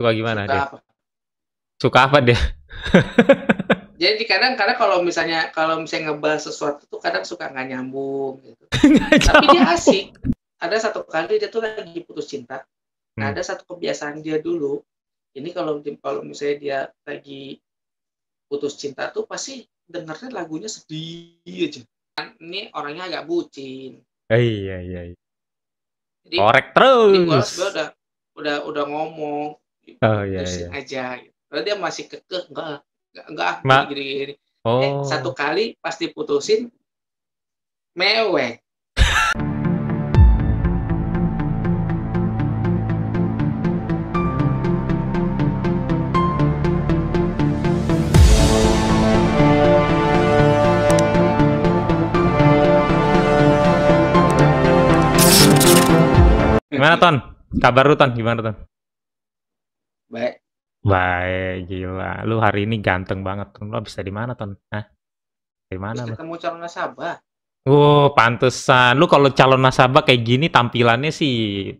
Suka gimana suka dia? Apa? Suka apa dia? Jadi kadang karena kalau misalnya kalau misalnya ngebahas sesuatu tuh kadang suka nggak nyambung gitu. Tapi dia asik. Ada satu kali dia tuh lagi putus cinta. Nah, hmm. ada satu kebiasaan dia dulu. Ini kalau kalau misalnya dia lagi putus cinta tuh pasti dengernya lagunya sedih aja. Kan ini orangnya agak bucin. Eh, iya iya. iya. Jadi, Korek terus. udah udah udah ngomong Oh, gitu. oh, iya, iya. aja gitu. Lalu dia masih kekeh enggak enggak enggak Ma- gini, gini. Eh, oh. Eh, satu kali pasti putusin mewek Gimana Ton? Kabar lu Ton? Gimana Ton? Baik. Baik, gila. Lu hari ini ganteng banget. Lu bisa di mana, Ton? Hah? Dari mana? Habis ketemu calon nasabah. Oh, pantesan. Lu kalau calon nasabah kayak gini tampilannya sih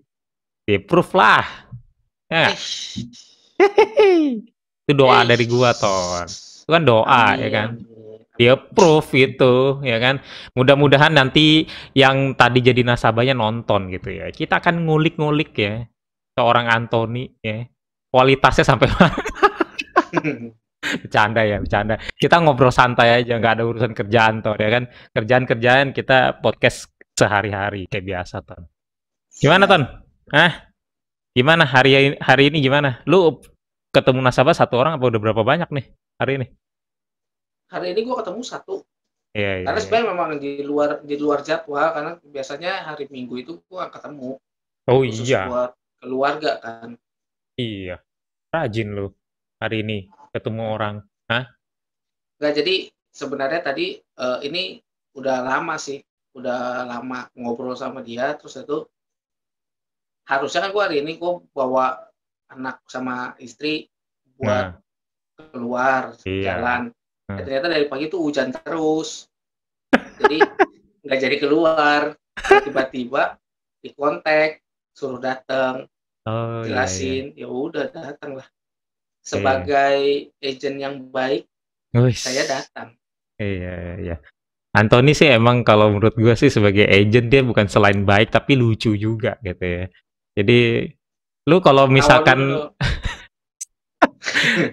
di proof lah. Ya. Eh, itu doa eh, dari gua, Ton. Itu kan doa, ya Amin. ya kan? dia proof itu ya kan mudah-mudahan nanti yang tadi jadi nasabahnya nonton gitu ya kita akan ngulik-ngulik ya seorang Anthony ya kualitasnya sampai mana bercanda ya bercanda kita ngobrol santai aja nggak ada urusan kerjaan toh ya kan kerjaan kerjaan kita podcast sehari-hari kayak biasa ton gimana ton ah gimana hari ini hari ini gimana lu ketemu nasabah satu orang apa udah berapa banyak nih hari ini hari ini gua ketemu satu Iya, iya karena iya. sebenarnya memang di luar di luar jadwal karena biasanya hari minggu itu gua ketemu oh iya buat keluarga kan Iya, rajin lu hari ini ketemu orang. Hah? Nah, jadi sebenarnya tadi uh, ini udah lama sih, udah lama ngobrol sama dia, terus itu harusnya kan gue hari ini gue bawa anak sama istri buat nah. keluar iya. jalan. Nah. ternyata dari pagi tuh hujan terus, jadi nggak jadi keluar. Tiba-tiba di kontak suruh datang. Oh, iya, jelasin ya, ya. ya udah lah sebagai agent yang baik Uish. saya datang iya iya Anthony sih emang kalau menurut gue sih sebagai agent dia bukan selain baik tapi lucu juga gitu ya jadi lu kalau misalkan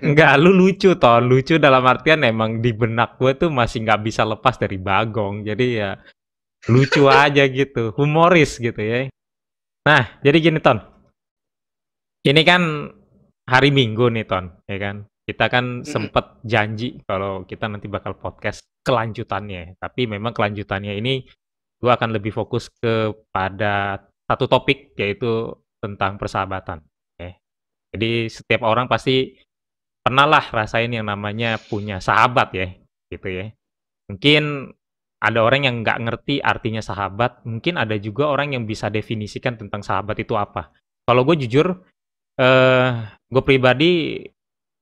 Enggak, lu lucu toh. Lucu dalam artian emang di benak gue tuh masih nggak bisa lepas dari Bagong. Jadi ya lucu aja gitu, humoris gitu ya. Nah, jadi gini Ton, ini kan hari Minggu nih Ton, ya kan? Kita kan mm-hmm. sempat janji kalau kita nanti bakal podcast kelanjutannya. Tapi memang kelanjutannya ini gue akan lebih fokus kepada satu topik yaitu tentang persahabatan. Okay. Ya. Jadi setiap orang pasti pernah lah rasain yang namanya punya sahabat ya, gitu ya. Mungkin ada orang yang nggak ngerti artinya sahabat, mungkin ada juga orang yang bisa definisikan tentang sahabat itu apa. Kalau gue jujur, uh, eh, gue pribadi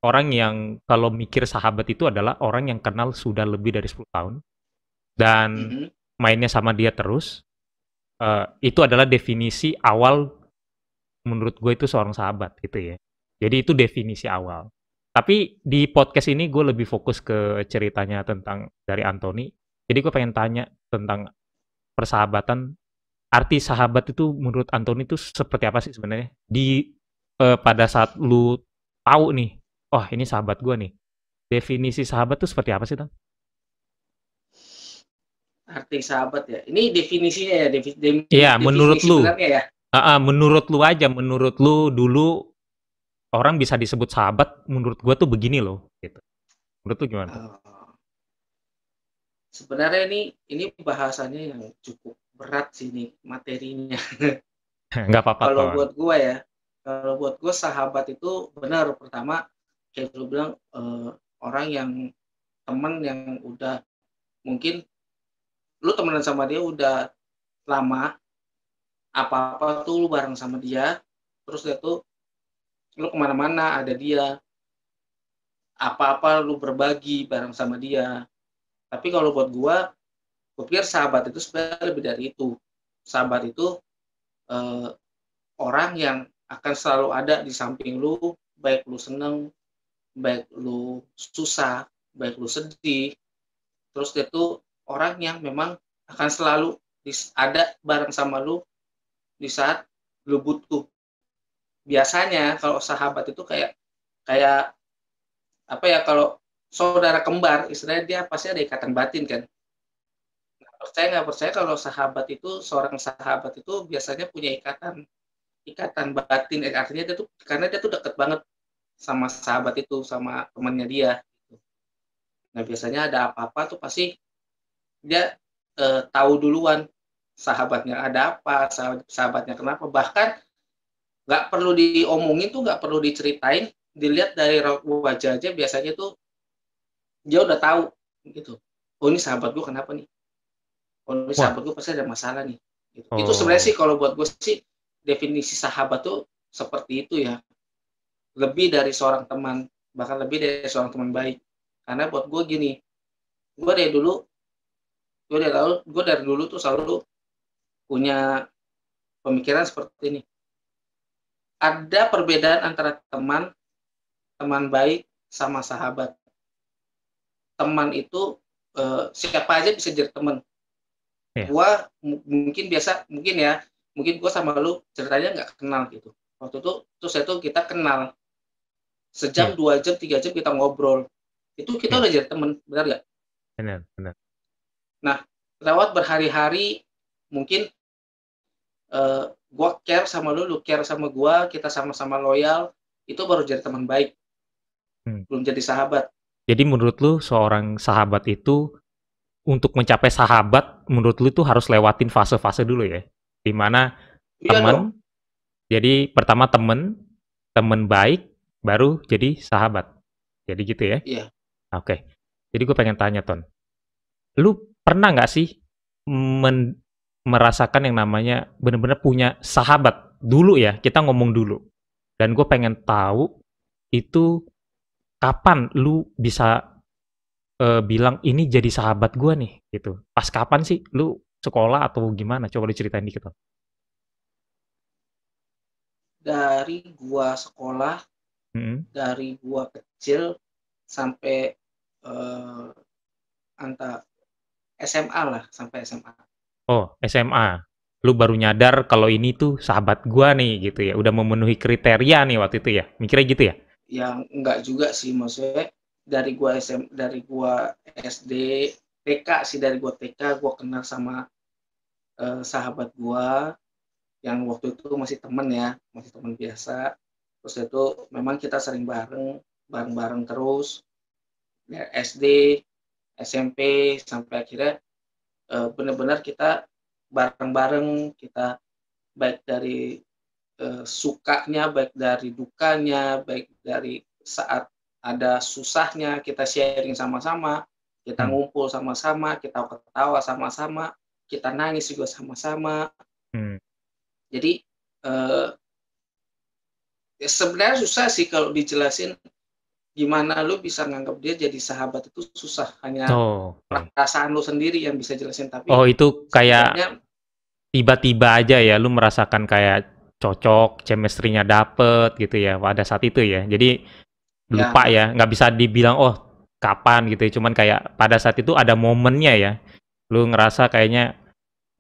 orang yang kalau mikir sahabat itu adalah orang yang kenal sudah lebih dari 10 tahun dan mm -hmm. mainnya sama dia terus. Uh, itu adalah definisi awal menurut gue itu seorang sahabat gitu ya. Jadi itu definisi awal. Tapi di podcast ini gue lebih fokus ke ceritanya tentang dari Anthony. Jadi gue pengen tanya tentang persahabatan. Arti sahabat itu menurut Anthony itu seperti apa sih sebenarnya? Di uh, pada saat lu tahu nih, oh ini sahabat gue nih. Definisi sahabat tuh seperti apa sih, Tan? Arti sahabat ya. Ini definisinya ya, iya, definisi. de ya, menurut lu. Ya. Uh, uh, menurut lu aja, menurut lu dulu orang bisa disebut sahabat, menurut gue tuh begini loh, gitu. Menurut lu gimana? Uh, sebenarnya ini ini bahasanya yang cukup berat sih nih materinya. Gak apa-apa. Kalau buat gue ya, kalau buat gue sahabat itu benar pertama kayak lu bilang uh, orang yang teman yang udah mungkin lu temenan sama dia udah lama apa-apa tuh lu bareng sama dia terus dia tuh lu kemana-mana ada dia apa-apa lu berbagi bareng sama dia tapi kalau buat gua gua pikir sahabat itu sebenarnya lebih dari itu sahabat itu eh, orang yang akan selalu ada di samping lu, baik lu seneng, baik lu susah, baik lu sedih. Terus dia tuh orang yang memang akan selalu ada bareng sama lu di saat lu butuh. Biasanya kalau sahabat itu kayak kayak apa ya kalau saudara kembar istilahnya dia pasti ada ikatan batin kan percaya nggak percaya kalau sahabat itu seorang sahabat itu biasanya punya ikatan ikatan batin eh, artinya dia tuh karena dia tuh deket banget sama sahabat itu sama temannya dia gitu. nah biasanya ada apa-apa tuh pasti dia eh, tahu duluan sahabatnya ada apa sahabatnya kenapa bahkan nggak perlu diomongin tuh nggak perlu diceritain dilihat dari wajah aja biasanya tuh dia udah tahu gitu oh ini sahabat gue kenapa nih oh ini sahabat gue pasti ada masalah nih gitu. oh. itu sebenarnya sih kalau buat gue sih definisi sahabat tuh seperti itu ya lebih dari seorang teman bahkan lebih dari seorang teman baik karena buat gue gini gue dari dulu gue dari dulu gue dari dulu tuh selalu punya pemikiran seperti ini ada perbedaan antara teman teman baik sama sahabat teman itu eh, siapa aja bisa jadi teman yeah. gue mungkin biasa mungkin ya mungkin gue sama lu ceritanya nggak kenal gitu waktu itu terus itu kita kenal sejam iya. dua jam tiga jam kita ngobrol itu kita iya. udah jadi temen benar nggak benar benar nah lewat berhari-hari mungkin uh, eh, gue care sama lu lu care sama gue kita sama-sama loyal itu baru jadi teman baik hmm. belum jadi sahabat jadi menurut lu seorang sahabat itu untuk mencapai sahabat menurut lu itu harus lewatin fase-fase dulu ya di mana iya teman jadi pertama teman teman baik baru jadi sahabat jadi gitu ya iya oke jadi gue pengen tanya ton lu pernah nggak sih men merasakan yang namanya benar-benar punya sahabat dulu ya kita ngomong dulu dan gue pengen tahu itu kapan lu bisa uh, bilang ini jadi sahabat gue nih gitu pas kapan sih lu sekolah atau gimana? Coba diceritain dikit Dari gua sekolah, hmm. dari gua kecil sampai uh, anta SMA lah sampai SMA. Oh SMA, lu baru nyadar kalau ini tuh sahabat gua nih gitu ya, udah memenuhi kriteria nih waktu itu ya, mikirnya gitu ya? yang enggak juga sih maksudnya dari gua SM dari gua SD TK sih dari gua TK gua kenal sama eh, sahabat gua yang waktu itu masih temen ya masih temen biasa terus itu memang kita sering bareng bareng-bareng terus ya, SD SMP sampai akhirnya eh, benar-benar kita bareng-bareng kita baik dari eh, sukanya baik dari dukanya baik dari saat ada susahnya kita sharing sama-sama kita hmm. ngumpul sama-sama kita ketawa sama-sama kita nangis juga sama-sama hmm. jadi uh, ya sebenarnya susah sih kalau dijelasin gimana lu bisa nganggap dia jadi sahabat itu susah hanya oh. perasaan lu sendiri yang bisa jelasin tapi oh itu kayak tiba-tiba aja ya lu merasakan kayak cocok chemistry-nya dapet gitu ya pada saat itu ya jadi ya. lupa ya nggak ya, bisa dibilang oh kapan gitu ya cuman kayak pada saat itu ada momennya ya lu ngerasa kayaknya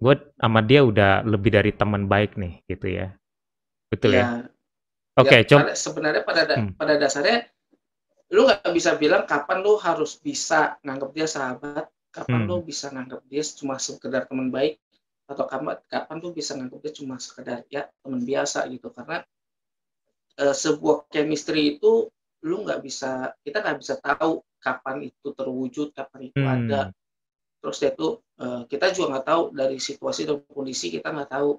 gue sama dia udah lebih dari teman baik nih gitu ya betul ya, ya? oke okay, ya, sebenarnya pada da hmm. pada dasarnya lu nggak bisa bilang kapan lu harus bisa nganggap dia sahabat kapan hmm. lu bisa nganggap dia cuma sekedar teman baik atau kapan kapan lu bisa nganggap dia cuma sekedar ya teman biasa gitu karena e, sebuah chemistry itu lu nggak bisa kita nggak bisa tahu kapan itu terwujud kapan itu hmm. ada terus dia tuh Eh, kita juga nggak tahu dari situasi dan kondisi kita nggak tahu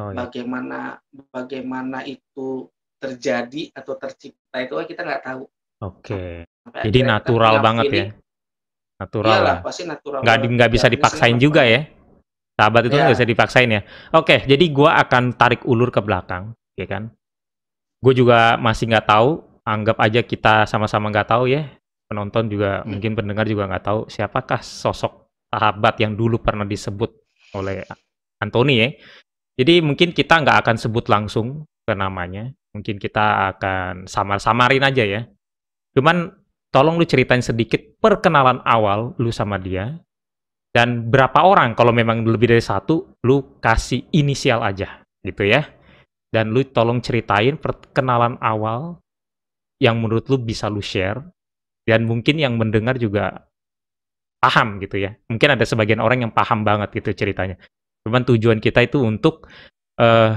oh, iya. bagaimana bagaimana itu terjadi atau tercipta itu eh, kita nggak tahu. Oke. Okay. Jadi natural banget ya. Natural iyalah, Pasti natural. Nggak nggak bisa dipaksain juga ya. Sahabat itu kan iya. nggak ya. bisa dipaksain ya. Oke, okay, jadi gue akan tarik ulur ke belakang, ya kan? Gue juga masih nggak tahu. Anggap aja kita sama-sama nggak tahu ya. Penonton juga hmm. mungkin pendengar juga nggak tahu siapakah sosok sahabat yang dulu pernah disebut oleh Anthony ya. Jadi mungkin kita nggak akan sebut langsung ke namanya, mungkin kita akan samar-samarin aja ya. Cuman tolong lu ceritain sedikit perkenalan awal lu sama dia dan berapa orang kalau memang lebih dari satu lu kasih inisial aja gitu ya. Dan lu tolong ceritain perkenalan awal yang menurut lu bisa lu share dan mungkin yang mendengar juga paham gitu ya. Mungkin ada sebagian orang yang paham banget gitu ceritanya. Cuman tujuan kita itu untuk uh,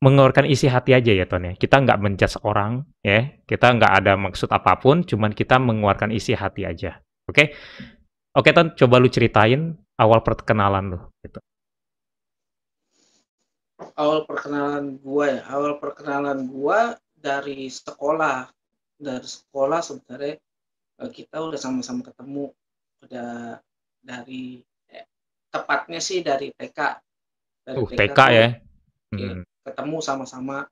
mengeluarkan isi hati aja ya Ton ya. Kita nggak menjudge orang ya. Kita nggak ada maksud apapun, cuman kita mengeluarkan isi hati aja. Oke? Okay? Oke okay, Ton, coba lu ceritain awal perkenalan lu gitu. Awal perkenalan gua ya, awal perkenalan gua dari sekolah. Dari sekolah sebenarnya eh, kita udah sama-sama ketemu udah dari eh, tepatnya sih dari TK dari uh, TK, TK ya iya, hmm. ketemu sama-sama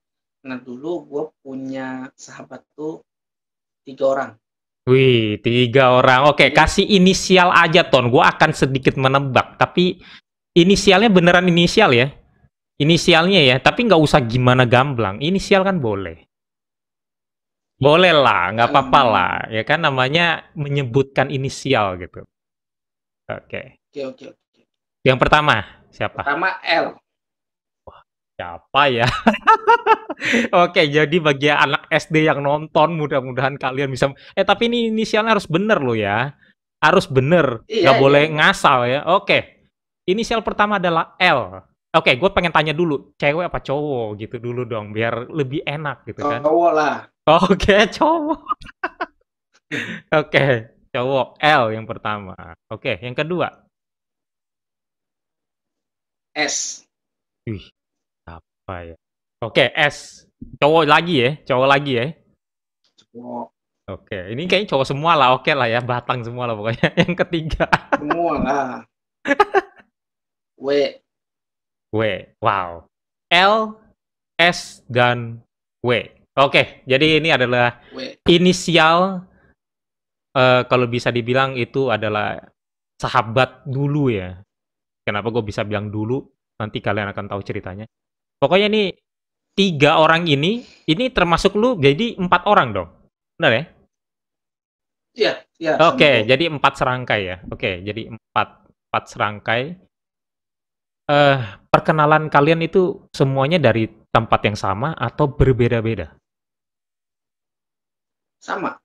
nah dulu gue punya sahabat tuh tiga orang Wih, tiga orang. Oke, okay, iya. kasih inisial aja, Ton. Gue akan sedikit menebak, tapi inisialnya beneran inisial ya? Inisialnya ya, tapi nggak usah gimana gamblang. Inisial kan boleh. Boleh lah, nggak apa-apa hmm. lah. Ya kan namanya menyebutkan inisial gitu. Oke. Oke, oke, oke. Yang pertama siapa? Pertama L. Wah, siapa ya? oke, jadi bagi anak SD yang nonton mudah-mudahan kalian bisa Eh tapi ini inisialnya harus bener loh ya. Harus bener. Iya, nggak iya. boleh ngasal ya. Oke. Inisial pertama adalah L. Oke, gue pengen tanya dulu, cewek apa cowok gitu dulu dong, biar lebih enak gitu kan. Cowok lah. Oh, oke, cowok. Oke, cowok L yang pertama. Oke, yang kedua. S. Wih, apa ya? Oke, S. Cowok lagi ya, cowok lagi ya. Cowok. Oke, ini kayaknya cowok semua lah, oke lah ya, batang semua lah pokoknya. Yang ketiga. Semua lah. W. W, wow. L, S, dan W. Oke, jadi ini adalah inisial uh, kalau bisa dibilang itu adalah sahabat dulu ya. Kenapa gue bisa bilang dulu? Nanti kalian akan tahu ceritanya. Pokoknya ini tiga orang ini, ini termasuk lu jadi empat orang dong, benar ya? Iya. iya. Oke, okay, jadi empat serangkai ya. Oke, okay, jadi empat empat serangkai. Uh, perkenalan kalian itu semuanya dari tempat yang sama atau berbeda-beda? sama.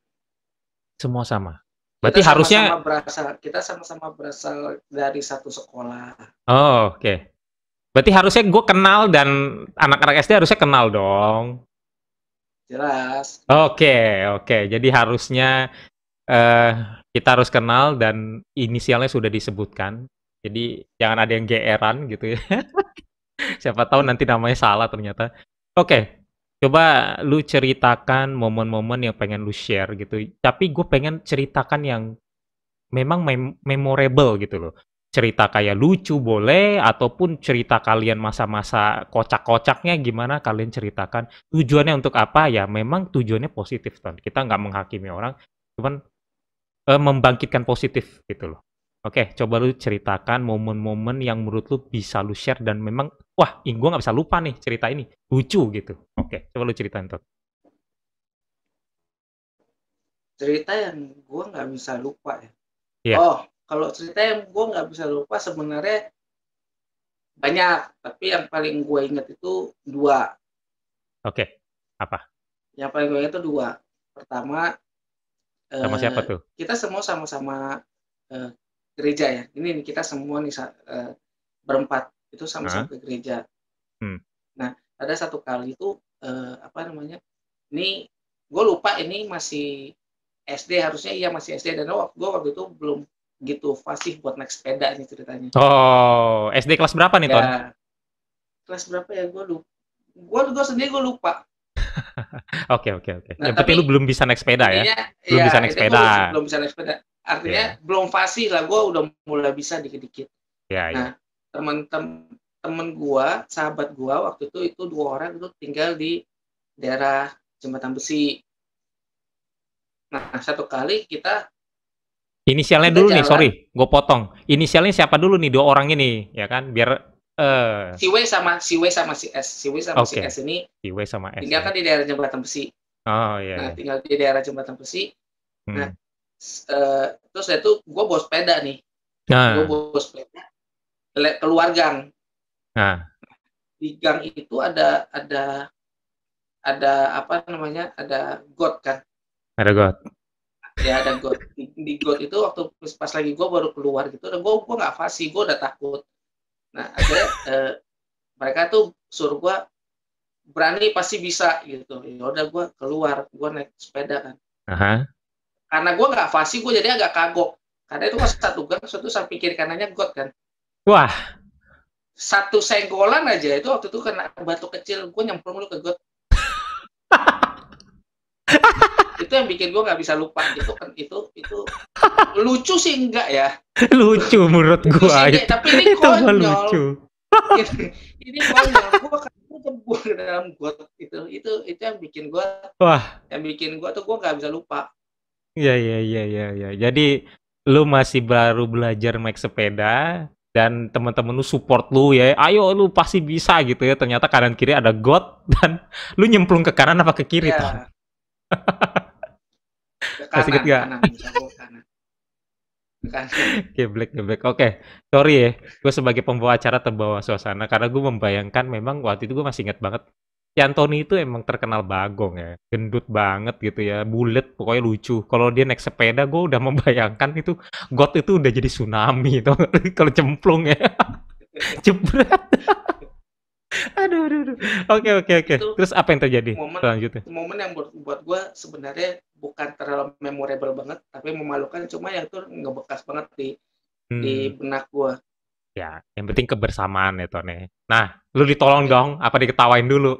Semua sama. Berarti kita harusnya sama -sama berasal kita sama-sama berasal dari satu sekolah. Oh, oke. Okay. Berarti harusnya gue kenal dan anak-anak SD harusnya kenal dong. Jelas. Oke, okay, oke. Okay. Jadi harusnya uh, kita harus kenal dan inisialnya sudah disebutkan. Jadi jangan ada yang geran gitu ya. Siapa tahu nanti namanya salah ternyata. Oke, okay. Coba lu ceritakan momen-momen yang pengen lu share gitu. Tapi gue pengen ceritakan yang memang mem memorable gitu loh. Cerita kayak lucu boleh ataupun cerita kalian masa-masa kocak-kocaknya gimana kalian ceritakan. Tujuannya untuk apa ya? Memang tujuannya positif kan. Kita nggak menghakimi orang, cuman uh, membangkitkan positif gitu loh. Oke, coba lu ceritakan momen-momen yang menurut lu bisa lu share dan memang wah, gue nggak bisa lupa nih cerita ini lucu gitu. Oke, coba lu ceritain tuh. Cerita yang gue nggak bisa lupa ya. Yeah. Oh, kalau cerita yang gue nggak bisa lupa sebenarnya banyak, tapi yang paling gue ingat itu dua. Oke, apa? Yang paling gue ingat itu dua. Pertama, sama siapa eh, tuh? Kita semua sama-sama eh, gereja ya. Ini kita semua nih uh, berempat itu sama-sama ke gereja. Hmm. Nah, ada satu kali itu uh, apa namanya? Ini gue lupa ini masih SD harusnya iya masih SD dan waktu gue waktu itu belum gitu fasih buat naik sepeda nih ceritanya. Oh, SD kelas berapa nih, ya, Ton? Kelas berapa ya? Gue lupa. Gue sendiri gue lupa. Oke oke oke. Nah, Yang penting lu belum bisa naik sepeda ya. Iya, belum bisa naik sepeda. belum bisa naik sepeda. Artinya yeah. belum fasih lah, gue udah mulai bisa dikit-dikit. Yeah, ya. nah, yeah. temen-temen gue, sahabat gue waktu itu itu dua orang itu tinggal di daerah jembatan besi. Nah, satu kali kita Inisialnya kita dulu jalan. nih, sorry, gue potong. Inisialnya siapa dulu nih dua orang ini, ya kan? Biar uh... si W sama si W sama si S, si W sama okay. si S ini. Si W sama S. Tinggal kan ya. di daerah jembatan besi. Oh iya. Yeah, nah, iya. tinggal di daerah jembatan besi. Hmm. Nah, uh, terus saya tuh gue bawa sepeda nih nah. gue bawa sepeda keluar gang nah. di gang itu ada ada ada apa namanya ada got kan ada got ya ada got di, di got itu waktu pas lagi gue baru keluar gitu dan gue gue nggak fasi gue udah takut nah akhirnya eh, mereka tuh suruh gue berani pasti bisa gitu ya udah gue keluar gue naik sepeda kan -huh karena gue nggak fasih gue jadi agak kagok karena itu kan satu gang satu samping kiri kanannya got kan wah satu senggolan aja itu waktu itu kena batu kecil gue nyemplung lu ke got itu yang bikin gue nggak bisa lupa gitu kan itu itu lucu sih enggak ya lucu menurut gue itu, tapi ini itu konyol lucu. ini, ini konyol gue kan ke dalam got itu itu itu yang bikin gue wah yang bikin gue tuh gue nggak bisa lupa Iya iya iya iya ya. Jadi lu masih baru belajar naik sepeda dan teman-teman lu support lu ya. Ayo lu pasti bisa gitu ya. Ternyata kanan kiri ada god dan lu nyemplung ke kanan apa ke kiri yeah. Iya. tuh? ke kanan, Masih kanan, kanan. Geblek, geblek. Oke, sorry ya. Gue sebagai pembawa acara terbawa suasana karena gue membayangkan memang waktu itu gue masih ingat banget Ya Anthony itu emang terkenal bagong ya, gendut banget gitu ya, bulat pokoknya lucu. Kalau dia naik sepeda, gue udah membayangkan itu got itu udah jadi tsunami itu kalau cemplung ya, jebret. aduh, aduh, aduh. Oke, oke, oke. Terus apa yang terjadi? Momen, Selanjutnya. Momen yang buat gue sebenarnya bukan terlalu memorable banget, tapi memalukan. Cuma yang tuh ngebekas banget di hmm. di benak gue ya yang penting kebersamaan ya Tony. Ya. nah lu ditolong iya. dong apa diketawain dulu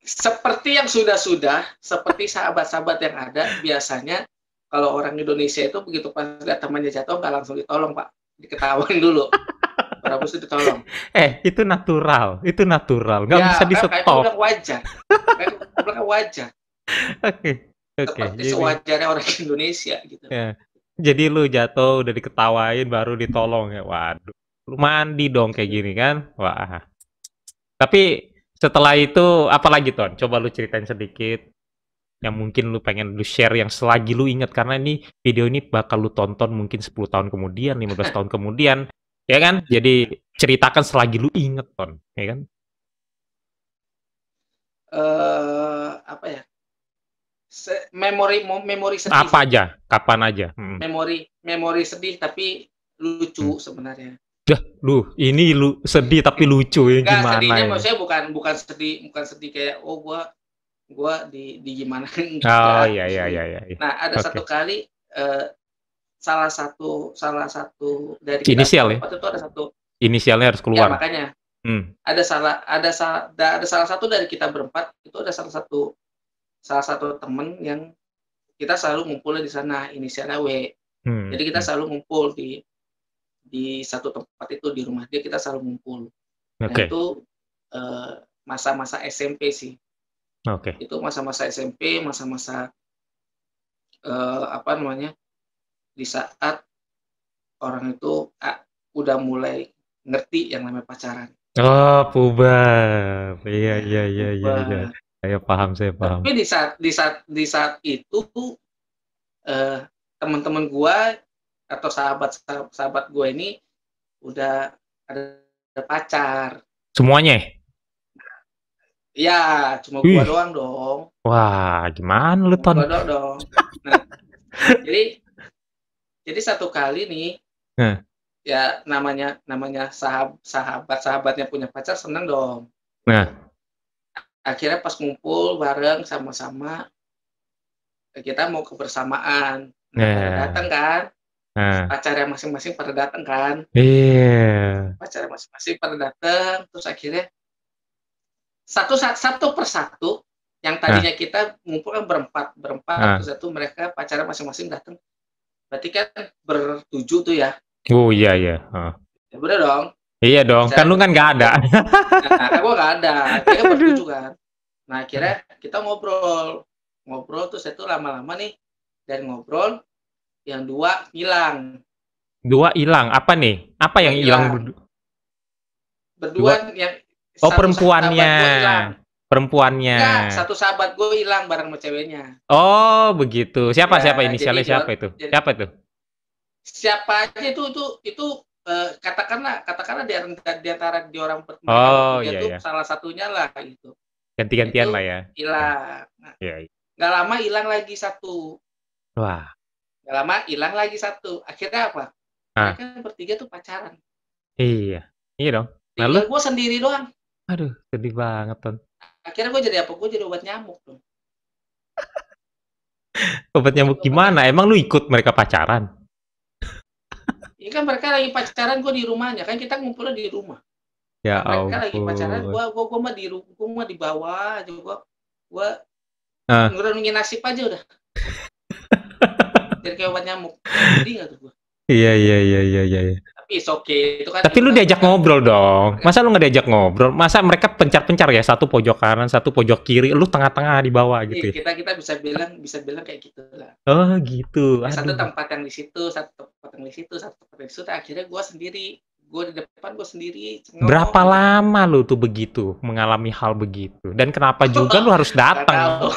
seperti yang sudah-sudah, seperti sahabat-sahabat yang ada, biasanya kalau orang Indonesia itu begitu pas lihat temannya jatuh nggak langsung ditolong pak, diketawain dulu. Berapa itu ditolong? Eh itu natural, itu natural, nggak ya, bisa di stop. Kayak wajar, kayak wajar. Oke. Okay. Okay, Seperti jadi... sewajarnya orang Indonesia gitu. Ya. Jadi lu jatuh udah diketawain baru ditolong ya. Waduh. Lu mandi dong kayak gini kan? Wah. Tapi setelah itu apa lagi Ton? Coba lu ceritain sedikit yang mungkin lu pengen lu share yang selagi lu ingat karena ini video ini bakal lu tonton mungkin 10 tahun kemudian, 15 tahun kemudian, ya kan? Jadi ceritakan selagi lu inget Ton, ya kan? Uh, apa ya? Se memori memori sedih. Apa aja? Kapan aja? Hmm. Memori memori sedih tapi lucu hmm. sebenarnya. Dah, lu ini lu sedih tapi lucu ya Enggak, gimana? Sedihnya ya? maksudnya bukan bukan sedih bukan sedih kayak oh gua gua di di gimana Oh iya, iya iya iya iya. Nah, ada okay. satu kali uh, salah satu salah satu dari inisial kita, ya. Waktu itu ada satu inisialnya harus keluar. Ya, makanya. Hmm. Ada salah ada salah ada salah satu dari kita berempat itu ada salah satu salah satu temen yang kita selalu ngumpul di sana inisialnya W. Hmm. Jadi kita hmm. selalu ngumpul di di satu tempat itu di rumah dia kita selalu ngumpul. Okay. Eh, itu masa-masa uh, SMP sih. Oke. Okay. Itu masa-masa SMP, masa-masa uh, eh, apa namanya? di saat orang itu uh, udah mulai ngerti yang namanya pacaran. Oh, puber. Iya, iya, iya, iya, iya. iya. Saya paham, saya paham. Tapi di saat di saat di saat itu eh, teman-teman gua atau sahabat sahabat, gue ini udah ada, ada pacar. Semuanya? ya cuma gue doang dong. Wah, gimana lu ton? doang dong. Nah, jadi jadi satu kali nih, nah. ya namanya namanya sahab, sahabat sahabatnya punya pacar seneng dong. Nah akhirnya pas ngumpul bareng sama-sama kita mau kebersamaan nah, yeah. datang kan Nah. Pacarnya masing-masing pada datang kan? Iya. Yeah. Pacarnya masing-masing pada datang, terus akhirnya satu satu persatu yang nah. tadinya nah. kita ngumpul kan berempat, berempat nah. terus satu mereka pacarnya masing-masing datang. Berarti kan bertuju tuh ya? Oh iya iya. Uh. Ya bener dong. Iya dong, Saya, kan lu kan gak ada. nah, aku gak ada, kita kan bertuju kan. Nah akhirnya kita ngobrol, ngobrol terus itu lama-lama nih dari ngobrol yang dua hilang. Dua hilang, apa nih? Apa yang hilang? Berdua dua. yang Oh, perempuannya. Perempuannya. Enggak, satu sahabat gue hilang bareng sama ceweknya. Oh, begitu. Siapa ya, siapa inisialnya siapa itu? Jadi, siapa itu? Siapa aja itu itu itu eh, katakanlah katakanlah di antara di antara di orang pertama oh, iya, itu iya. salah satunya lah gitu. itu. Ganti-gantian lah ya. Hilang. Nah, iya, iya. Gak lama hilang lagi satu. Wah lama hilang lagi satu. Akhirnya apa? Ah. Mereka bertiga tuh pacaran. Iya. Iya dong. Lalu? Nah, gue sendiri doang. Aduh, sedih banget, tuh. Akhirnya gue jadi apa? Gue jadi obat nyamuk, Ton. obat nyamuk gimana? Emang lu ikut mereka pacaran? Iya kan mereka lagi pacaran, gue di rumahnya. Kan kita ngumpulnya di rumah. Ya Mereka ampun. lagi pacaran, gue gue gue mah di di bawah aja. Gue gua, gua ah. nasib aja udah. biar kayak obat nyamuk jadi enggak tuh gua. Iya, iya iya iya iya iya tapi it's okay itu kan tapi lu diajak kan. ngobrol dong masa lu nggak diajak ngobrol masa mereka pencar-pencar ya satu pojok kanan satu pojok kiri lu tengah-tengah di bawah gitu iya, ya? kita kita bisa bilang bisa bilang kayak gitu lah oh gitu Aduh. satu tempat yang di situ satu tempat yang di situ satu tempat yang di situ akhirnya gue sendiri gue di depan gue sendiri cengok. berapa gitu. lama lu tuh begitu mengalami hal begitu dan kenapa juga lu harus datang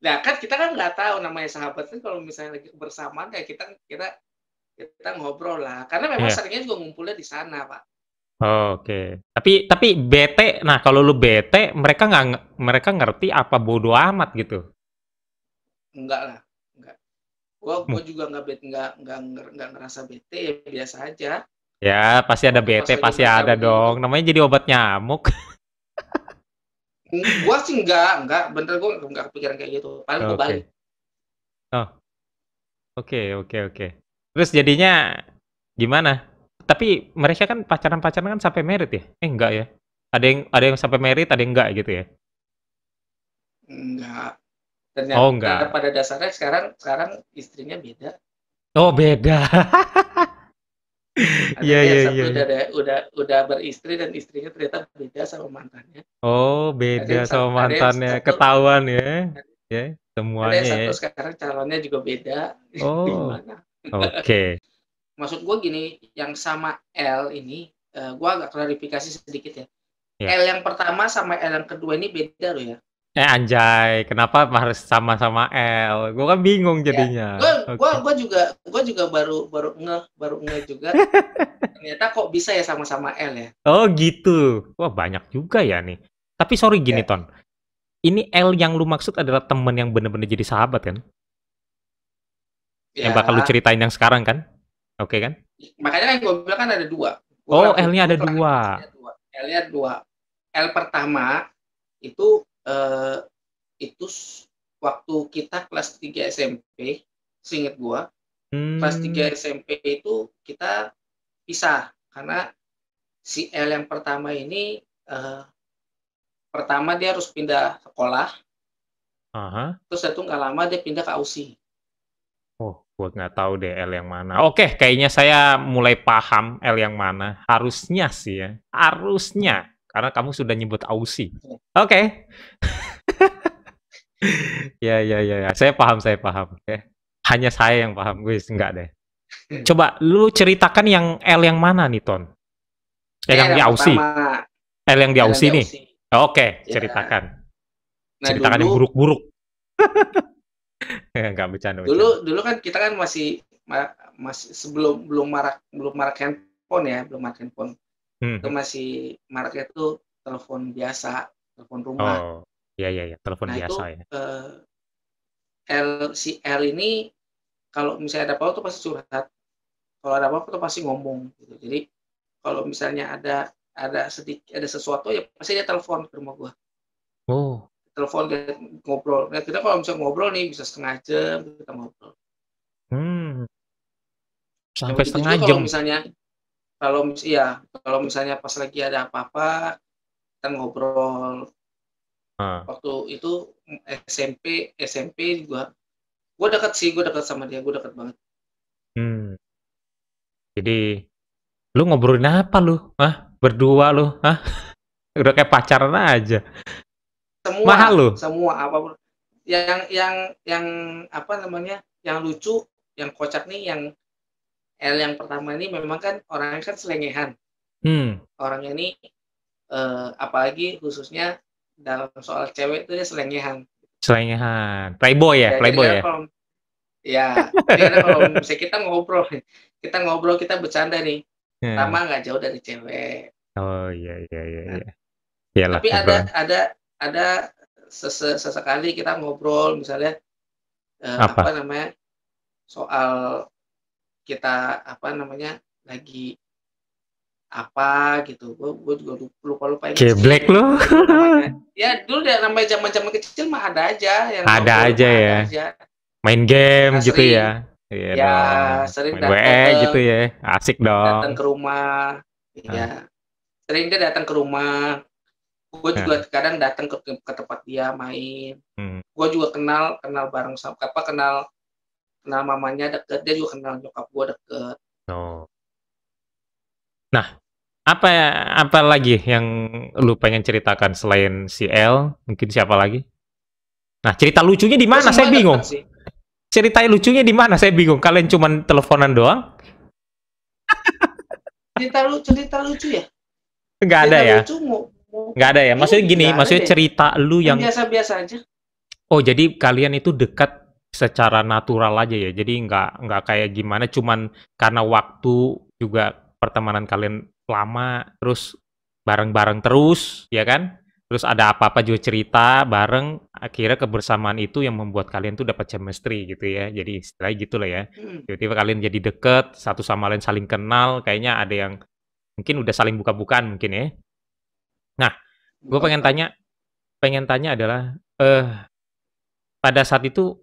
Nah kan kita kan nggak tahu namanya sahabat kan kalau misalnya lagi bersamaan kayak kita kita kita ngobrol lah. Karena memang yeah. seringnya juga ngumpulnya di sana pak. Oh, Oke, okay. tapi tapi bete. Nah kalau lu bete, mereka nggak mereka ngerti apa bodoh amat gitu? Enggak lah, enggak. Gua, gua hmm. juga nggak bete, nggak nggak nggak ngerasa bete ya biasa aja. Ya pasti ada bete, pasti ada dong. Namanya jadi obat nyamuk. Gua sih enggak, enggak. Bener gua enggak kepikiran kayak gitu. Paling oh, gua balik. Oh. Oke, okay, oke, okay, oke. Okay. Terus jadinya gimana? Tapi mereka kan pacaran-pacaran kan sampai merit ya? Eh enggak ya? Ada yang ada yang sampai merit, ada yang enggak gitu ya? Enggak. Ternyata oh, enggak. pada dasarnya sekarang sekarang istrinya beda. Oh, beda. Iya iya iya. Udah udah udah beristri dan istrinya ternyata beda sama mantannya. Oh, beda ada sama mantannya. Satu, Ketahuan ya. Ya, yeah, semuanya. Ada satu ya. sekarang calonnya juga beda. Oh. Oke. Okay. Maksud gue gini, yang sama L ini uh, eh, gue agak klarifikasi sedikit ya. Yeah. L yang pertama sama L yang kedua ini beda loh ya. Eh anjay, kenapa harus sama-sama L? Gue kan bingung ya, jadinya. Ya, gue okay. gua, gua juga gua juga baru baru nge baru nge juga. Ternyata kok bisa ya sama-sama L ya? Oh gitu. Wah banyak juga ya nih. Tapi sorry gini ya. Ton, ini L yang lu maksud adalah temen yang bener-bener jadi sahabat kan? Ya. Yang bakal lu ya. ceritain yang sekarang kan? Oke okay, kan? Makanya kan gue bilang kan ada dua. Gua oh L-nya ada dua. L-nya dua. L pertama itu uh, itu waktu kita kelas 3 SMP, seingat gua, hmm. kelas 3 SMP itu kita pisah karena si L yang pertama ini uh, pertama dia harus pindah sekolah. Aha. Terus satu nggak lama dia pindah ke Aussie. Oh, gua nggak tahu deh L yang mana. Oke, kayaknya saya mulai paham L yang mana. Harusnya sih ya, harusnya. Karena kamu sudah nyebut ausi, Oke. Okay. ya, ya, ya, ya. Saya paham, saya paham. Okay. Hanya saya yang paham, guys. Enggak deh. Hmm. Coba lu ceritakan yang L yang mana nih, Ton? yang, yang di ausi? Pertama, L yang di ausi nih. Oke, okay, ya. ceritakan. Nah, ceritakan dulu, yang buruk-buruk. Enggak bercanda, bercanda. Dulu dulu kan kita kan masih masih sebelum belum marak belum marak handphone ya, belum marak handphone. Hmm. Itu masih market tuh telepon biasa, telepon rumah. Oh, iya iya iya, telepon nah, biasa itu, ya. Uh, L si L ini kalau misalnya ada apa-apa tuh pasti curhat. Kalau ada apa-apa tuh pasti ngomong gitu. Jadi kalau misalnya ada ada sedikit ada sesuatu ya pasti dia telepon ke rumah gua. Oh. Telepon dia ngobrol. Nah, kita kalau misalnya ngobrol nih bisa setengah jam kita ngobrol. Hmm. Sampai setengah jam. Kalau misalnya kalau iya kalau misalnya pas lagi ada apa-apa kita ngobrol hmm. waktu itu SMP SMP gua gua dekat sih gua dekat sama dia gua dekat banget hmm. jadi lu ngobrolin apa lu ah berdua lu ah udah kayak pacaran aja semua mahal lu semua apa yang yang yang apa namanya yang lucu yang kocak nih yang L yang pertama ini memang kan orangnya kan selengehan. Hmm. Orangnya ini uh, apalagi khususnya dalam soal cewek itu dia selengehan. Selengehan. Playboy ya, iya, playboy ya. Kalau, ya, karena kalau misalnya kita ngobrol, kita ngobrol, kita bercanda nih. Hmm. nggak jauh dari cewek. Oh iya iya iya. iya. Nah, Yalah, Tapi ada ada ada ada ses sesekali kita ngobrol misalnya eh, apa? apa namanya soal kita apa namanya lagi apa gitu gue gue juga lupa lupa ya black lo ya dulu ya namanya zaman zaman kecil mah ada aja yang ada aja ya aja. main game nah, gitu ya. sering, ya Iya, ya, dong. sering main e datang WE ke, gitu ya asik dong datang ke rumah ya ya sering dia datang ke rumah gue juga kadang datang ke, ke tempat dia main hmm. gue juga kenal kenal bareng sama apa kenal kenal mamanya deket dia juga kenal nyokap gue deket oh. nah apa ya, apa lagi yang lu pengen ceritakan selain si L mungkin siapa lagi nah cerita lucunya di mana saya bingung sih. cerita lucunya di mana saya bingung kalian cuma teleponan doang cerita lucu cerita lucu ya nggak ada ya nggak ada ya maksudnya gini maksudnya cerita lu yang biasa biasa aja oh jadi kalian itu dekat secara natural aja ya. Jadi nggak nggak kayak gimana cuman karena waktu juga pertemanan kalian lama terus bareng-bareng terus ya kan? Terus ada apa-apa juga cerita bareng akhirnya kebersamaan itu yang membuat kalian tuh dapat chemistry gitu ya. Jadi istilahnya gitu lah ya. Hmm. Tiba-tiba kalian jadi deket satu sama lain saling kenal kayaknya ada yang mungkin udah saling buka-bukaan mungkin ya. Nah, gue pengen tanya pengen tanya adalah eh pada saat itu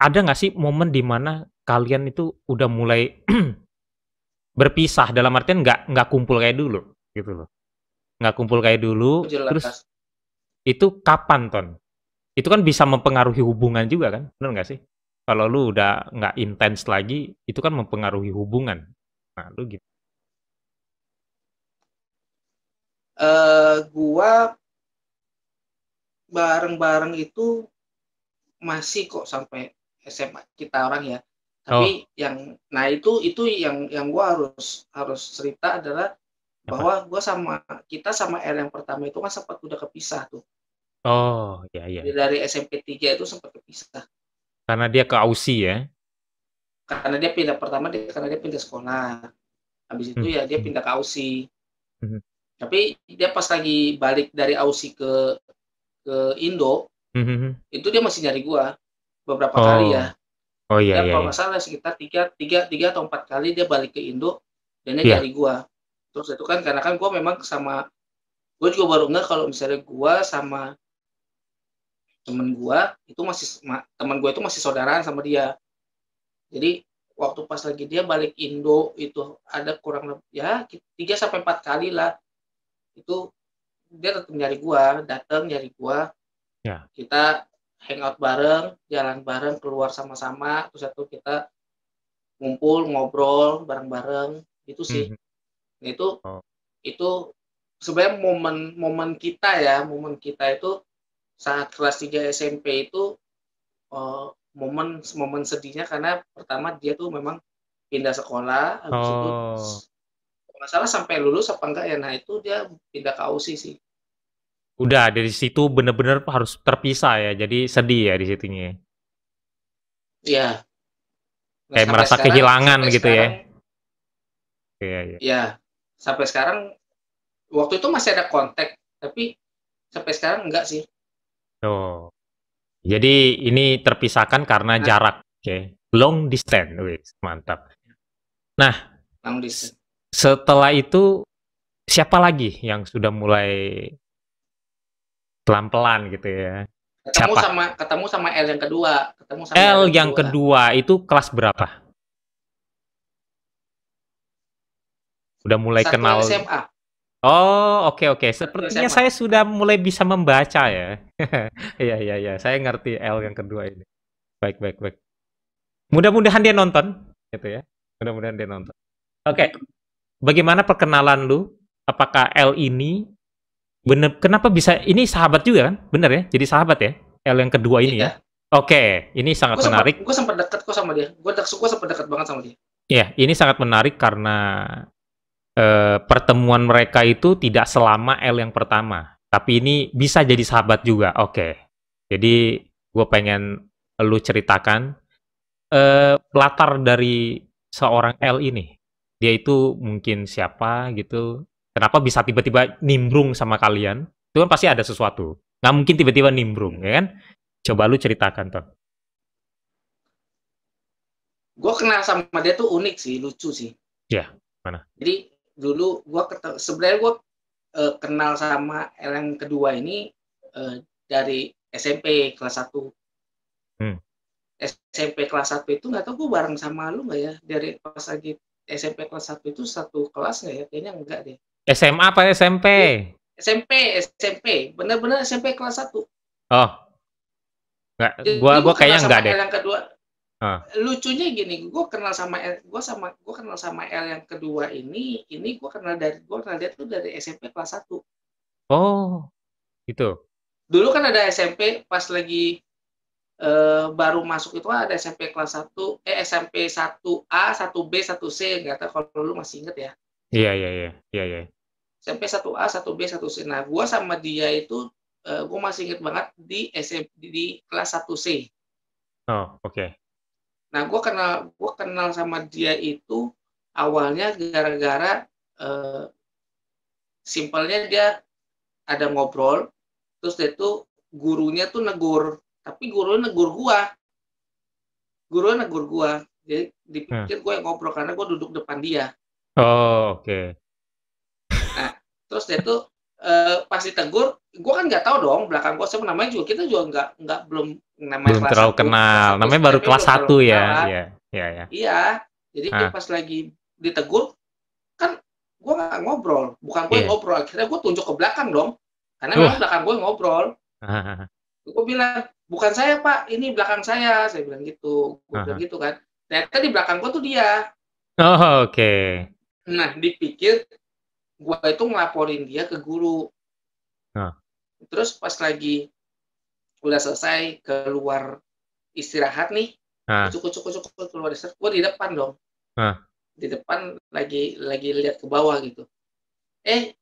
ada nggak sih momen dimana kalian itu udah mulai berpisah dalam artian nggak nggak kumpul kayak dulu gitu loh nggak kumpul kayak dulu Jelas. terus itu kapan ton itu kan bisa mempengaruhi hubungan juga kan benar nggak sih kalau lu udah nggak intens lagi itu kan mempengaruhi hubungan nah lu gitu uh, gua bareng-bareng itu masih kok sampai SMA kita orang ya tapi oh. yang nah itu itu yang yang gue harus harus cerita adalah bahwa gue sama kita sama L yang pertama itu kan sempat udah kepisah tuh oh ya ya dari SMP 3 itu sempat kepisah karena dia ke Aussie ya karena dia pindah pertama dia karena dia pindah sekolah habis itu hmm. ya dia hmm. pindah ke Aussie hmm. tapi dia pas lagi balik dari Ausi ke ke Indo hmm, hmm, hmm. itu dia masih nyari gue beberapa oh. kali ya. Oh iya. Ya, iya, kalau iya. nggak salah sekitar tiga tiga tiga atau empat kali dia balik ke Indo dan dia yeah. gua. Terus itu kan karena kan gua memang sama gua juga baru nggak kalau misalnya gua sama temen gua itu masih teman gua itu masih saudaraan sama dia. Jadi waktu pas lagi dia balik Indo itu ada kurang lebih ya tiga sampai empat kali lah itu dia tetap nyari gua datang nyari gua Yeah. kita hangout bareng, jalan bareng, keluar sama-sama, terus satu kita ngumpul, ngobrol bareng-bareng itu sih. Mm -hmm. Itu oh. itu sebenarnya momen-momen kita ya, momen kita itu saat kelas 3 SMP itu uh, momen momen sedihnya karena pertama dia tuh memang pindah sekolah, habis oh. itu masalah sampai lulus apa enggak ya nah itu dia pindah ke AUSI sih. Udah dari situ bener-bener harus terpisah ya. Jadi sedih ya di situnya. Iya. Nah, Kayak merasa sekarang, kehilangan gitu ya. sekarang, ya. Iya, iya. Ya, sampai sekarang waktu itu masih ada kontak, tapi sampai sekarang enggak sih. Oh. Jadi ini terpisahkan karena nah. jarak, oke. Okay. Long distance, Wih, mantap. Nah, long distance. Setelah itu siapa lagi yang sudah mulai pelan-pelan gitu ya. Ketemu Siapa? sama ketemu sama L yang kedua, ketemu sama L, L yang, yang kedua. kedua itu kelas berapa? Udah mulai Satu kenal. SMA. Oh, oke okay, oke. Okay. Sepertinya SMA. saya sudah mulai bisa membaca ya. Iya iya iya, saya ngerti L yang kedua ini. Baik baik baik. Mudah-mudahan dia nonton gitu ya. Mudah-mudahan dia nonton. Oke. Okay. Bagaimana perkenalan lu? Apakah L ini Bener, kenapa bisa ini sahabat juga kan? Bener ya? Jadi sahabat ya? L yang kedua ini iya. ya. Oke, okay, ini sangat gua menarik. Gue sempat deket kok sama dia. Gue suka sempat deket banget sama dia. Iya, yeah, ini sangat menarik karena uh, pertemuan mereka itu tidak selama L yang pertama, tapi ini bisa jadi sahabat juga. Oke, okay. jadi gue pengen lu ceritakan uh, latar dari seorang L ini. Dia itu mungkin siapa gitu, Kenapa bisa tiba-tiba nimbrung sama kalian? Itu kan pasti ada sesuatu. Nggak mungkin tiba-tiba nimbrung, ya kan? Coba lu ceritakan, tuh. Gue kenal sama dia tuh unik sih, lucu sih. Iya, mana? Jadi dulu gue ketemu, sebenarnya gue uh, kenal sama yang kedua ini uh, dari SMP kelas 1. Hmm. SMP kelas 1 itu nggak tau gue bareng sama lu nggak ya dari pas lagi SMP kelas 1 itu satu kelas nggak ya kayaknya enggak deh SMA apa SMP? SMP, SMP. Benar-benar SMP kelas 1. Oh. Enggak, gua gua kayaknya enggak deh. Yang kedua. Ah. Lucunya gini, gua kenal sama L, gua sama gua kenal sama L yang kedua ini, ini gua kenal dari gua kenal dia tuh dari SMP kelas 1. Oh, gitu. Dulu kan ada SMP pas lagi Uh, baru masuk itu ada SMP kelas 1, eh SMP 1A, 1B, 1C, enggak tahu kalau lu masih inget ya. Iya, iya, iya, iya, iya. SMP 1A, 1B, 1C. Nah, gua sama dia itu uh, gua masih inget banget di SMP di, di kelas 1C. Oh, oke. Okay. Nah, gua kenal gua kenal sama dia itu awalnya gara-gara uh, simpelnya dia ada ngobrol terus dia tuh gurunya tuh negur, tapi gurunya negur gua. Gurunya negur gua. Jadi dipikir hmm. gue yang ngobrol karena gue duduk depan dia. Oh, oke. Okay. Nah, terus dia tuh uh, pas ditegur, gue kan nggak tahu dong belakang gue siapa namanya juga kita juga nggak nggak belum namanya belum kelas terlalu satu, kenal, kelas namanya baru kelas satu ya. Iya, iya, iya. Iya, jadi ah. pas lagi ditegur kan gue nggak ngobrol, bukan gue yeah. Iya. ngobrol, akhirnya gue tunjuk ke belakang dong, karena uh. memang belakang gue ngobrol. Ah. Gue bilang bukan saya pak, ini belakang saya, saya bilang gitu, gue bilang gitu kan. Ternyata di belakang gue tuh dia. Oh, oke. Nah, dipikir gue itu ngelaporin dia ke guru. Nah. Terus pas lagi udah selesai keluar istirahat nih, cukup cukup cukup keluar istirahat, gue di depan dong. Nah. Di depan lagi lagi lihat ke bawah gitu. Eh,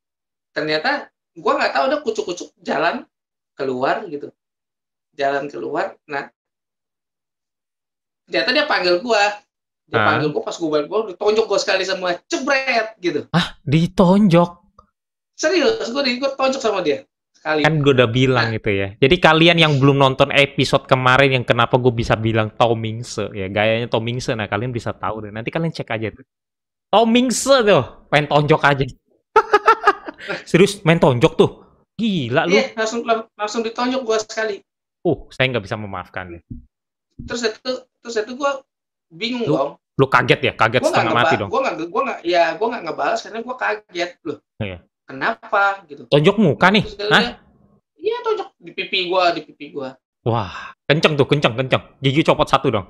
ternyata gue nggak tahu udah kucuk kucuk jalan keluar gitu, jalan keluar. Nah, ternyata dia panggil gue dia ah. panggil gue pas gue balik gue ditonjok gue sekali sama cebret gitu. Ah, ditonjok? Serius, gue gue tonjok sama dia. Sekali. Kan gue udah bilang gitu ya. Jadi kalian yang belum nonton episode kemarin yang kenapa gue bisa bilang Tomingse ya gayanya Tomingse, nah kalian bisa tahu deh. Nanti kalian cek aja tuh. Tomingse tuh, main tonjok aja. Serius, main tonjok tuh. Gila lu. Iya, langsung langsung ditonjok gue sekali. Uh, saya nggak bisa memaafkan. Terus itu terus itu gue bingung lu, dong lu kaget ya kaget gua setengah mati dong gue gak gue gak ya gue gak ngebalas karena gue kaget loh iya. kenapa gitu tonjok muka gitu nih Hah? iya tonjok di pipi gue di pipi gue wah kenceng tuh kenceng kenceng gigi copot satu dong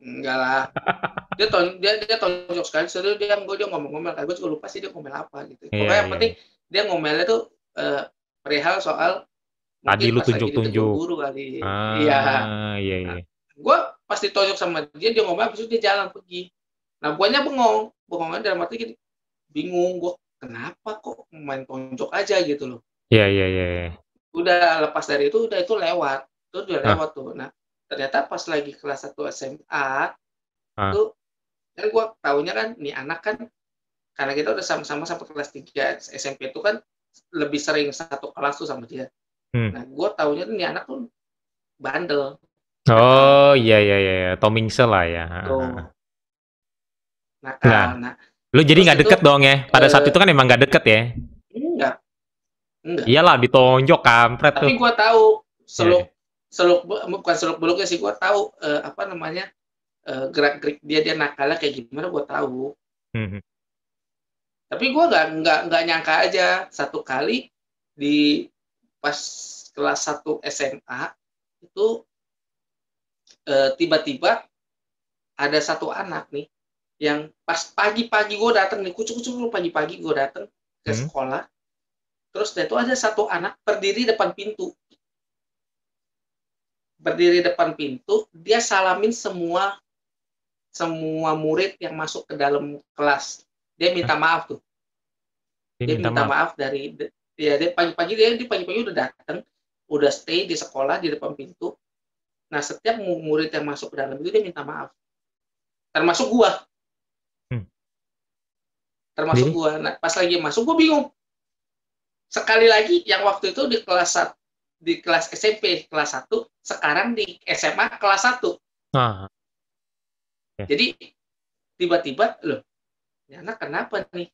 enggak lah dia ton dia dia tonjok sekali Soalnya dia nggak dia ngomong-ngomel Tapi kan. gue juga lupa sih dia ngomel apa gitu iya, pokoknya iya. yang penting iya. dia ngomelnya tuh uh, perihal soal tadi lu tunjuk-tunjuk tunjuk. kali ah, iya iya iya gue pas ditonjok sama dia dia ngomong terus dia jalan pergi nah guanya bengong bengongnya dalam arti gini bingung gue kenapa kok main tonjok aja gitu loh iya iya iya, iya. udah lepas dari itu udah itu lewat itu udah ah. lewat tuh nah ternyata pas lagi kelas 1 SMA ah. tuh kan gue tahunya kan nih anak kan karena kita udah sama-sama sampai kelas 3 SMP itu kan lebih sering satu kelas tuh sama dia. Hmm. Nah, gue tuh nih anak tuh bandel. Oh iya iya iya, iya. Tomingse lah ya. Tuh. nah, nah. Lu jadi nggak deket dong ya? Pada uh, saat eh, itu kan emang nggak deket ya? Enggak. Enggak. Iyalah ditonjok kampret Tapi tuh. Tapi gua tahu seluk yeah. Iya. seluk bukan seluk beluknya sih gua tahu uh, apa namanya? Uh, gerak gerik dia dia nakalnya kayak gimana gua tahu. Mm -hmm. Tapi gua nggak nggak nggak nyangka aja satu kali di pas kelas 1 SMA itu Eh, tiba-tiba ada satu anak nih yang pas pagi-pagi gue datang nih kucuk-kucuk lu pagi-pagi gue datang ke hmm. sekolah terus tuh ada satu anak berdiri depan pintu berdiri depan pintu dia salamin semua semua murid yang masuk ke dalam kelas dia minta maaf tuh dia, dia minta, maaf. maaf dari ya dia pagi-pagi dia, dia pagi-pagi udah datang udah stay di sekolah di depan pintu Nah, setiap murid yang masuk ke dalam itu dia minta maaf. Termasuk gua. Hmm. Termasuk Jadi? gua. Nah, pas lagi masuk gua bingung. Sekali lagi yang waktu itu di kelas di kelas SMP kelas 1, sekarang di SMA kelas 1. Ah. Jadi tiba-tiba loh, ini anak kenapa nih?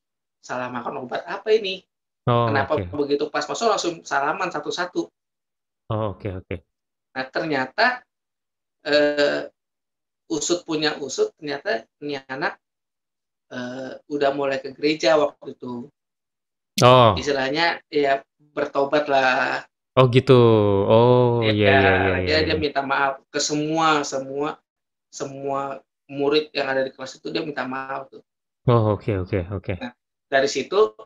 Salah makan obat apa ini? Oh, kenapa okay. begitu pas masuk langsung salaman satu-satu? Oh, oke okay, oke. Okay. Nah ternyata eh, usut punya usut, ternyata ini anak eh, udah mulai ke gereja waktu itu. Oh. Istilahnya ya bertobat lah. Oh gitu. Oh iya iya iya. iya dia, iya, dia iya. minta maaf ke semua semua semua murid yang ada di kelas itu dia minta maaf tuh. Oh oke okay, oke okay, oke. Okay. Nah, dari situ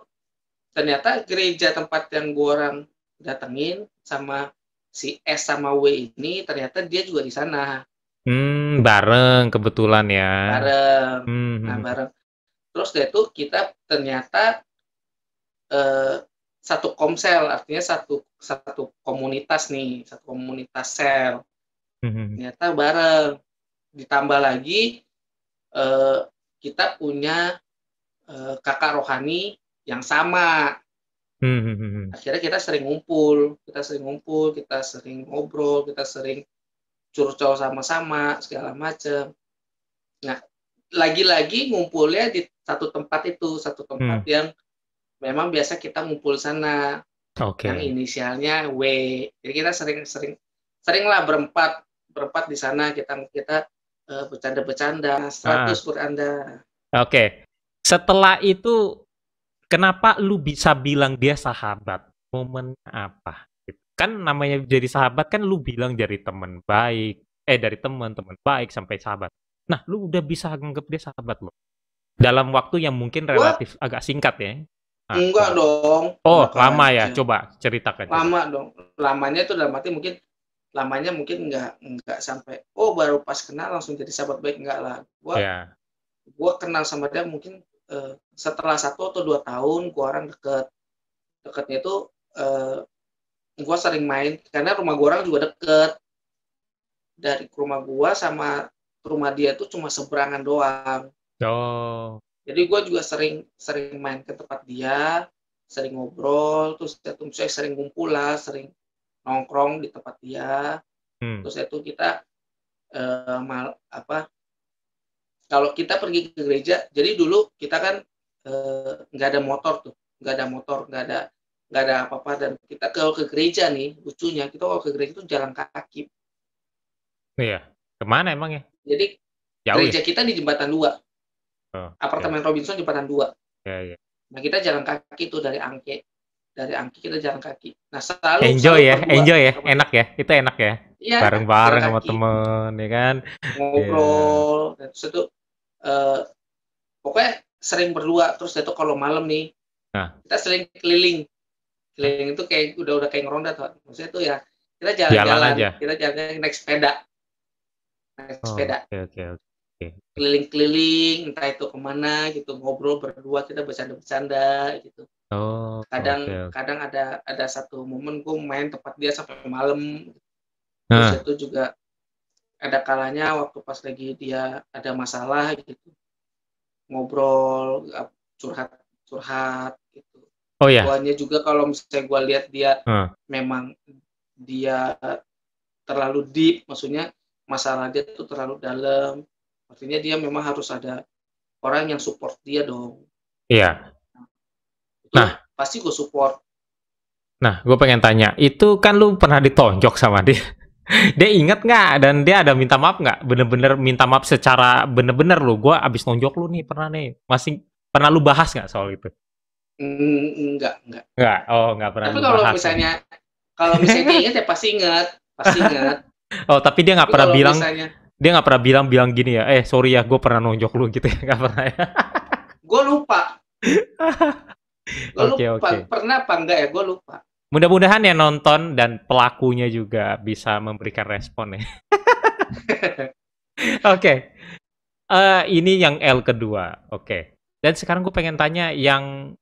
ternyata gereja tempat yang gua orang datengin sama si S sama W ini ternyata dia juga di sana. Hmm, bareng kebetulan ya. Bareng. Hmm. hmm nah, hmm. bareng. Terus dia tuh kita ternyata eh, satu komsel, artinya satu satu komunitas nih, satu komunitas sel. Hmm. hmm ternyata bareng. Ditambah lagi eh, kita punya eh, kakak rohani yang sama. Hmm, hmm, hmm, hmm. Akhirnya kita sering ngumpul, kita sering ngumpul, kita sering ngobrol, kita sering curcol sama-sama, segala macam. Nah, lagi-lagi ngumpulnya di satu tempat itu, satu tempat hmm. yang memang biasa kita ngumpul sana. Okay. Yang inisialnya W. Jadi kita sering-sering seringlah berempat berempat di sana kita kita uh, bercanda-bercanda, 100 ah. anda. Oke. Okay. Setelah itu kenapa lu bisa bilang dia sahabat? Momen apa? Gitu. Kan namanya jadi sahabat kan lu bilang dari teman baik, eh dari teman, teman baik sampai sahabat. Nah, lu udah bisa anggap dia sahabat lo. Dalam waktu yang mungkin relatif What? agak singkat ya. Nah, Enggak dong. Oh, lama ya. Coba ceritakan. Lama coba. dong. Lamanya itu dalam arti mungkin lamanya mungkin nggak nggak sampai oh baru pas kenal langsung jadi sahabat baik nggak lah gua yeah. gua kenal sama dia mungkin Eh, setelah satu atau dua tahun gue orang deket deketnya itu uh, eh, gue sering main karena rumah gue orang juga deket dari rumah gue sama rumah dia itu cuma seberangan doang oh jadi gue juga sering sering main ke tempat dia sering ngobrol terus saya tuh saya sering kumpul lah sering nongkrong di tempat dia hmm. terus itu kita uh, mal apa kalau kita pergi ke gereja jadi dulu kita kan eh, nggak eh, ada motor tuh nggak ada motor nggak ada nggak ada apa-apa dan kita kalau ke gereja nih lucunya kita kalau ke gereja itu jalan kaki iya kemana emang ya jadi Jauh ya? gereja ya? kita di jembatan dua oh, iya. apartemen ya. Robinson jembatan dua ya, ya. nah kita jalan kaki tuh dari Angke dari Angke kita jalan kaki nah selalu enjoy selalu ya enjoy ya enak ya itu enak ya, Iya. bareng-bareng sama temen ya kan ngobrol yeah. terus itu uh, pokoknya sering berdua terus itu kalau malam nih nah. kita sering keliling keliling itu kayak udah udah kayak ngeronda tuh maksudnya tuh ya kita jalan-jalan kita jalan naik sepeda naik oh, sepeda okay, okay, okay. keliling-keliling entah itu kemana gitu ngobrol berdua kita bercanda-bercanda gitu oh, kadang okay, okay. kadang ada ada satu momen gue main tempat dia sampai malam nah. terus itu juga ada kalanya waktu pas lagi dia ada masalah gitu ngobrol curhat curhat gitu oh ya tuanya juga kalau misalnya gue lihat dia uh. memang dia terlalu deep maksudnya masalah dia tuh terlalu dalam artinya dia memang harus ada orang yang support dia dong iya yeah. nah pasti gue support nah gue pengen tanya itu kan lu pernah ditonjok sama dia dia inget nggak dan dia ada minta maaf nggak bener-bener minta maaf secara bener-bener lo gue abis nonjok lu nih pernah nih masih pernah lu bahas nggak soal itu enggak mm, enggak enggak oh enggak pernah tapi kalau misalnya kalau misalnya dia inget ya pasti inget pasti inget oh tapi dia nggak pernah bilang misalnya, dia nggak pernah bilang bilang gini ya eh sorry ya gue pernah nonjok lu gitu ya nggak pernah ya gue lupa gue okay, lupa okay. pernah apa enggak ya gue lupa Mudah-mudahan yang nonton dan pelakunya juga bisa memberikan respon ya. Oke. okay. Uh, eh, ini yang L kedua. Oke. Okay. Dan sekarang gue pengen tanya yang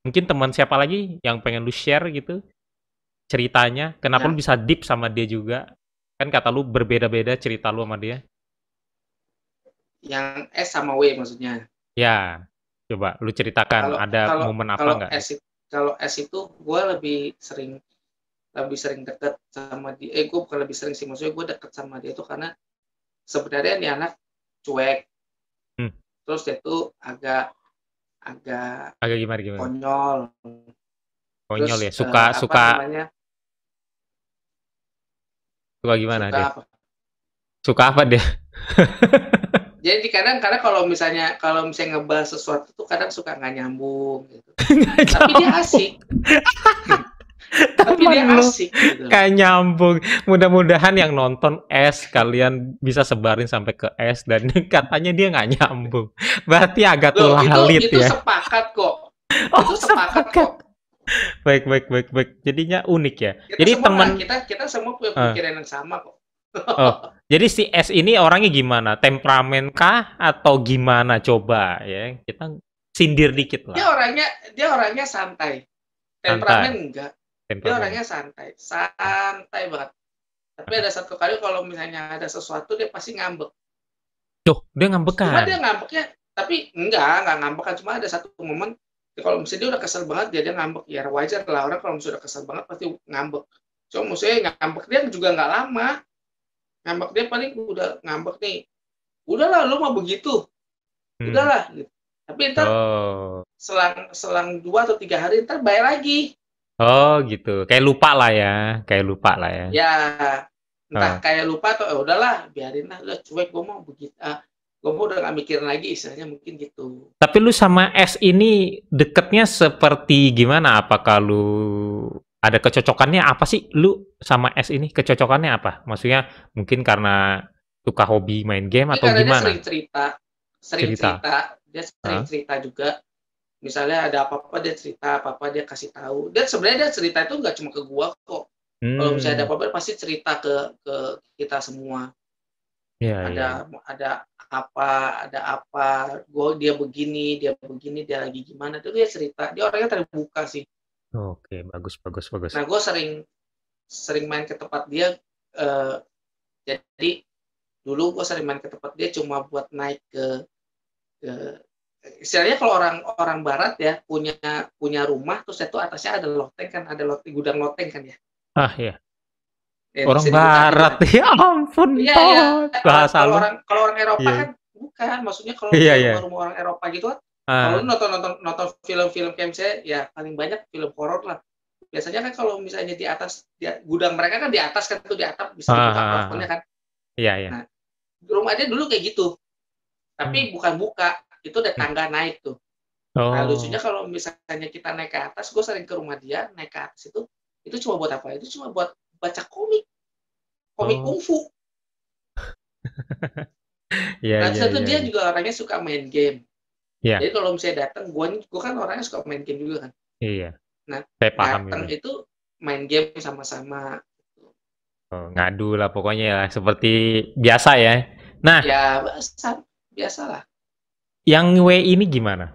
mungkin teman siapa lagi yang pengen lu share gitu ceritanya. Kenapa nah. lu bisa deep sama dia juga? Kan kata lu berbeda-beda cerita lu sama dia. Yang S sama W maksudnya. Ya. Coba lu ceritakan kalau, ada kalau, momen apa nggak? S kalau S itu gue lebih sering lebih sering deket sama dia eh gue bukan lebih sering sih maksudnya gue deket sama dia itu karena sebenarnya nih anak cuek hmm. terus dia tuh agak agak agak gimana gimana konyol konyol ya? terus, ya suka uh, suka namanya? suka gimana suka dia apa? suka apa dia jadi kadang karena kalau misalnya kalau misalnya ngebahas sesuatu tuh kadang suka nggak nyambung gitu. tapi dia asik tapi dia asik gitu. kayak nyambung mudah-mudahan yang nonton S kalian bisa sebarin sampai ke S dan katanya dia nggak nyambung berarti agak tulah ya itu sepakat kok oh, itu sepakat, sepakat. kok baik baik baik baik jadinya unik ya kita jadi teman kita kita semua punya ah. pikiran uh. yang sama kok oh jadi si S ini orangnya gimana? Temperamen kah atau gimana coba ya? Kita sindir dikit lah. Dia orangnya dia orangnya santai. Temperamen santai. enggak. Temperamen. Dia orangnya santai. Santai banget. Tapi ada satu kali kalau misalnya ada sesuatu dia pasti ngambek. Tuh, dia ngambek kan? Cuma dia ngambeknya tapi enggak, enggak ngambek kan? cuma ada satu momen kalau misalnya dia udah kesel banget dia ya dia ngambek ya wajar lah orang kalau misalnya udah kesel banget pasti ngambek. Cuma maksudnya ngambek dia juga enggak lama ngambek dia paling udah ngambek nih udahlah lu mau begitu hmm. udahlah hmm. gitu. tapi ntar oh. selang selang dua atau tiga hari ntar bayar lagi oh gitu kayak lupa lah ya kayak lupa lah ya ya entah oh. kayak lupa atau eh, udahlah biarin lah ah, udah cuek gue mau begitu ah, gue mau udah gak mikirin lagi istilahnya mungkin gitu tapi lu sama S ini deketnya seperti gimana apakah lu ada kecocokannya apa sih lu sama S ini? Kecocokannya apa? Maksudnya mungkin karena suka hobi main game atau gimana? Dia sering cerita, sering cerita, cerita. dia sering huh? cerita juga. Misalnya ada apa-apa dia cerita, apa-apa dia kasih tahu. Dan sebenarnya dia cerita itu nggak cuma ke gua kok. Hmm. Kalau misalnya ada hmm. apa-apa pasti cerita ke ke kita semua. Ya, ada ya. ada apa ada apa gua dia begini dia begini dia lagi gimana Tuh dia cerita dia orangnya terbuka sih Oke, bagus bagus bagus. Nah, gue sering sering main ke tempat dia. Uh, jadi dulu gue sering main ke tempat dia cuma buat naik ke, ke istilahnya kalau orang orang barat ya punya punya rumah terus itu atasnya ada loteng kan ada loteng gudang loteng kan ya. Ah ya. ya orang barat ya ampun. ya, ya. Bahasa kalau orang kalau orang Eropa yeah. kan bukan maksudnya kalau yeah, iya. rumah, yeah. rumah orang Eropa gitu kan Ah. Kalau nonton nonton nonton film-film kayak misalnya ya paling banyak film horor lah. Biasanya kan kalau misalnya di atas di, gudang mereka kan di atas kan tuh di atap bisa ah, dibuka ah, ah. kan. Iya iya. Nah, rumahnya dulu kayak gitu. Tapi hmm. bukan buka, itu ada hmm. tangga hmm. naik tuh. Nah, oh. Nah, lucunya kalau misalnya kita naik ke atas, gue sering ke rumah dia naik ke atas itu, itu cuma buat apa? Itu cuma buat baca komik, komik oh. kungfu. iya. nah, yeah, iya, satu yeah. dia iya. juga orangnya suka main game Yeah. Jadi kalau misalnya datang, gue gua kan orangnya suka main game juga kan. Iya. Yeah. Nah, saya paham datang itu. itu main game sama-sama. Oh, ngadu lah pokoknya ya, seperti biasa ya. Nah, ya biasa, biasa lah. Yang W ini gimana?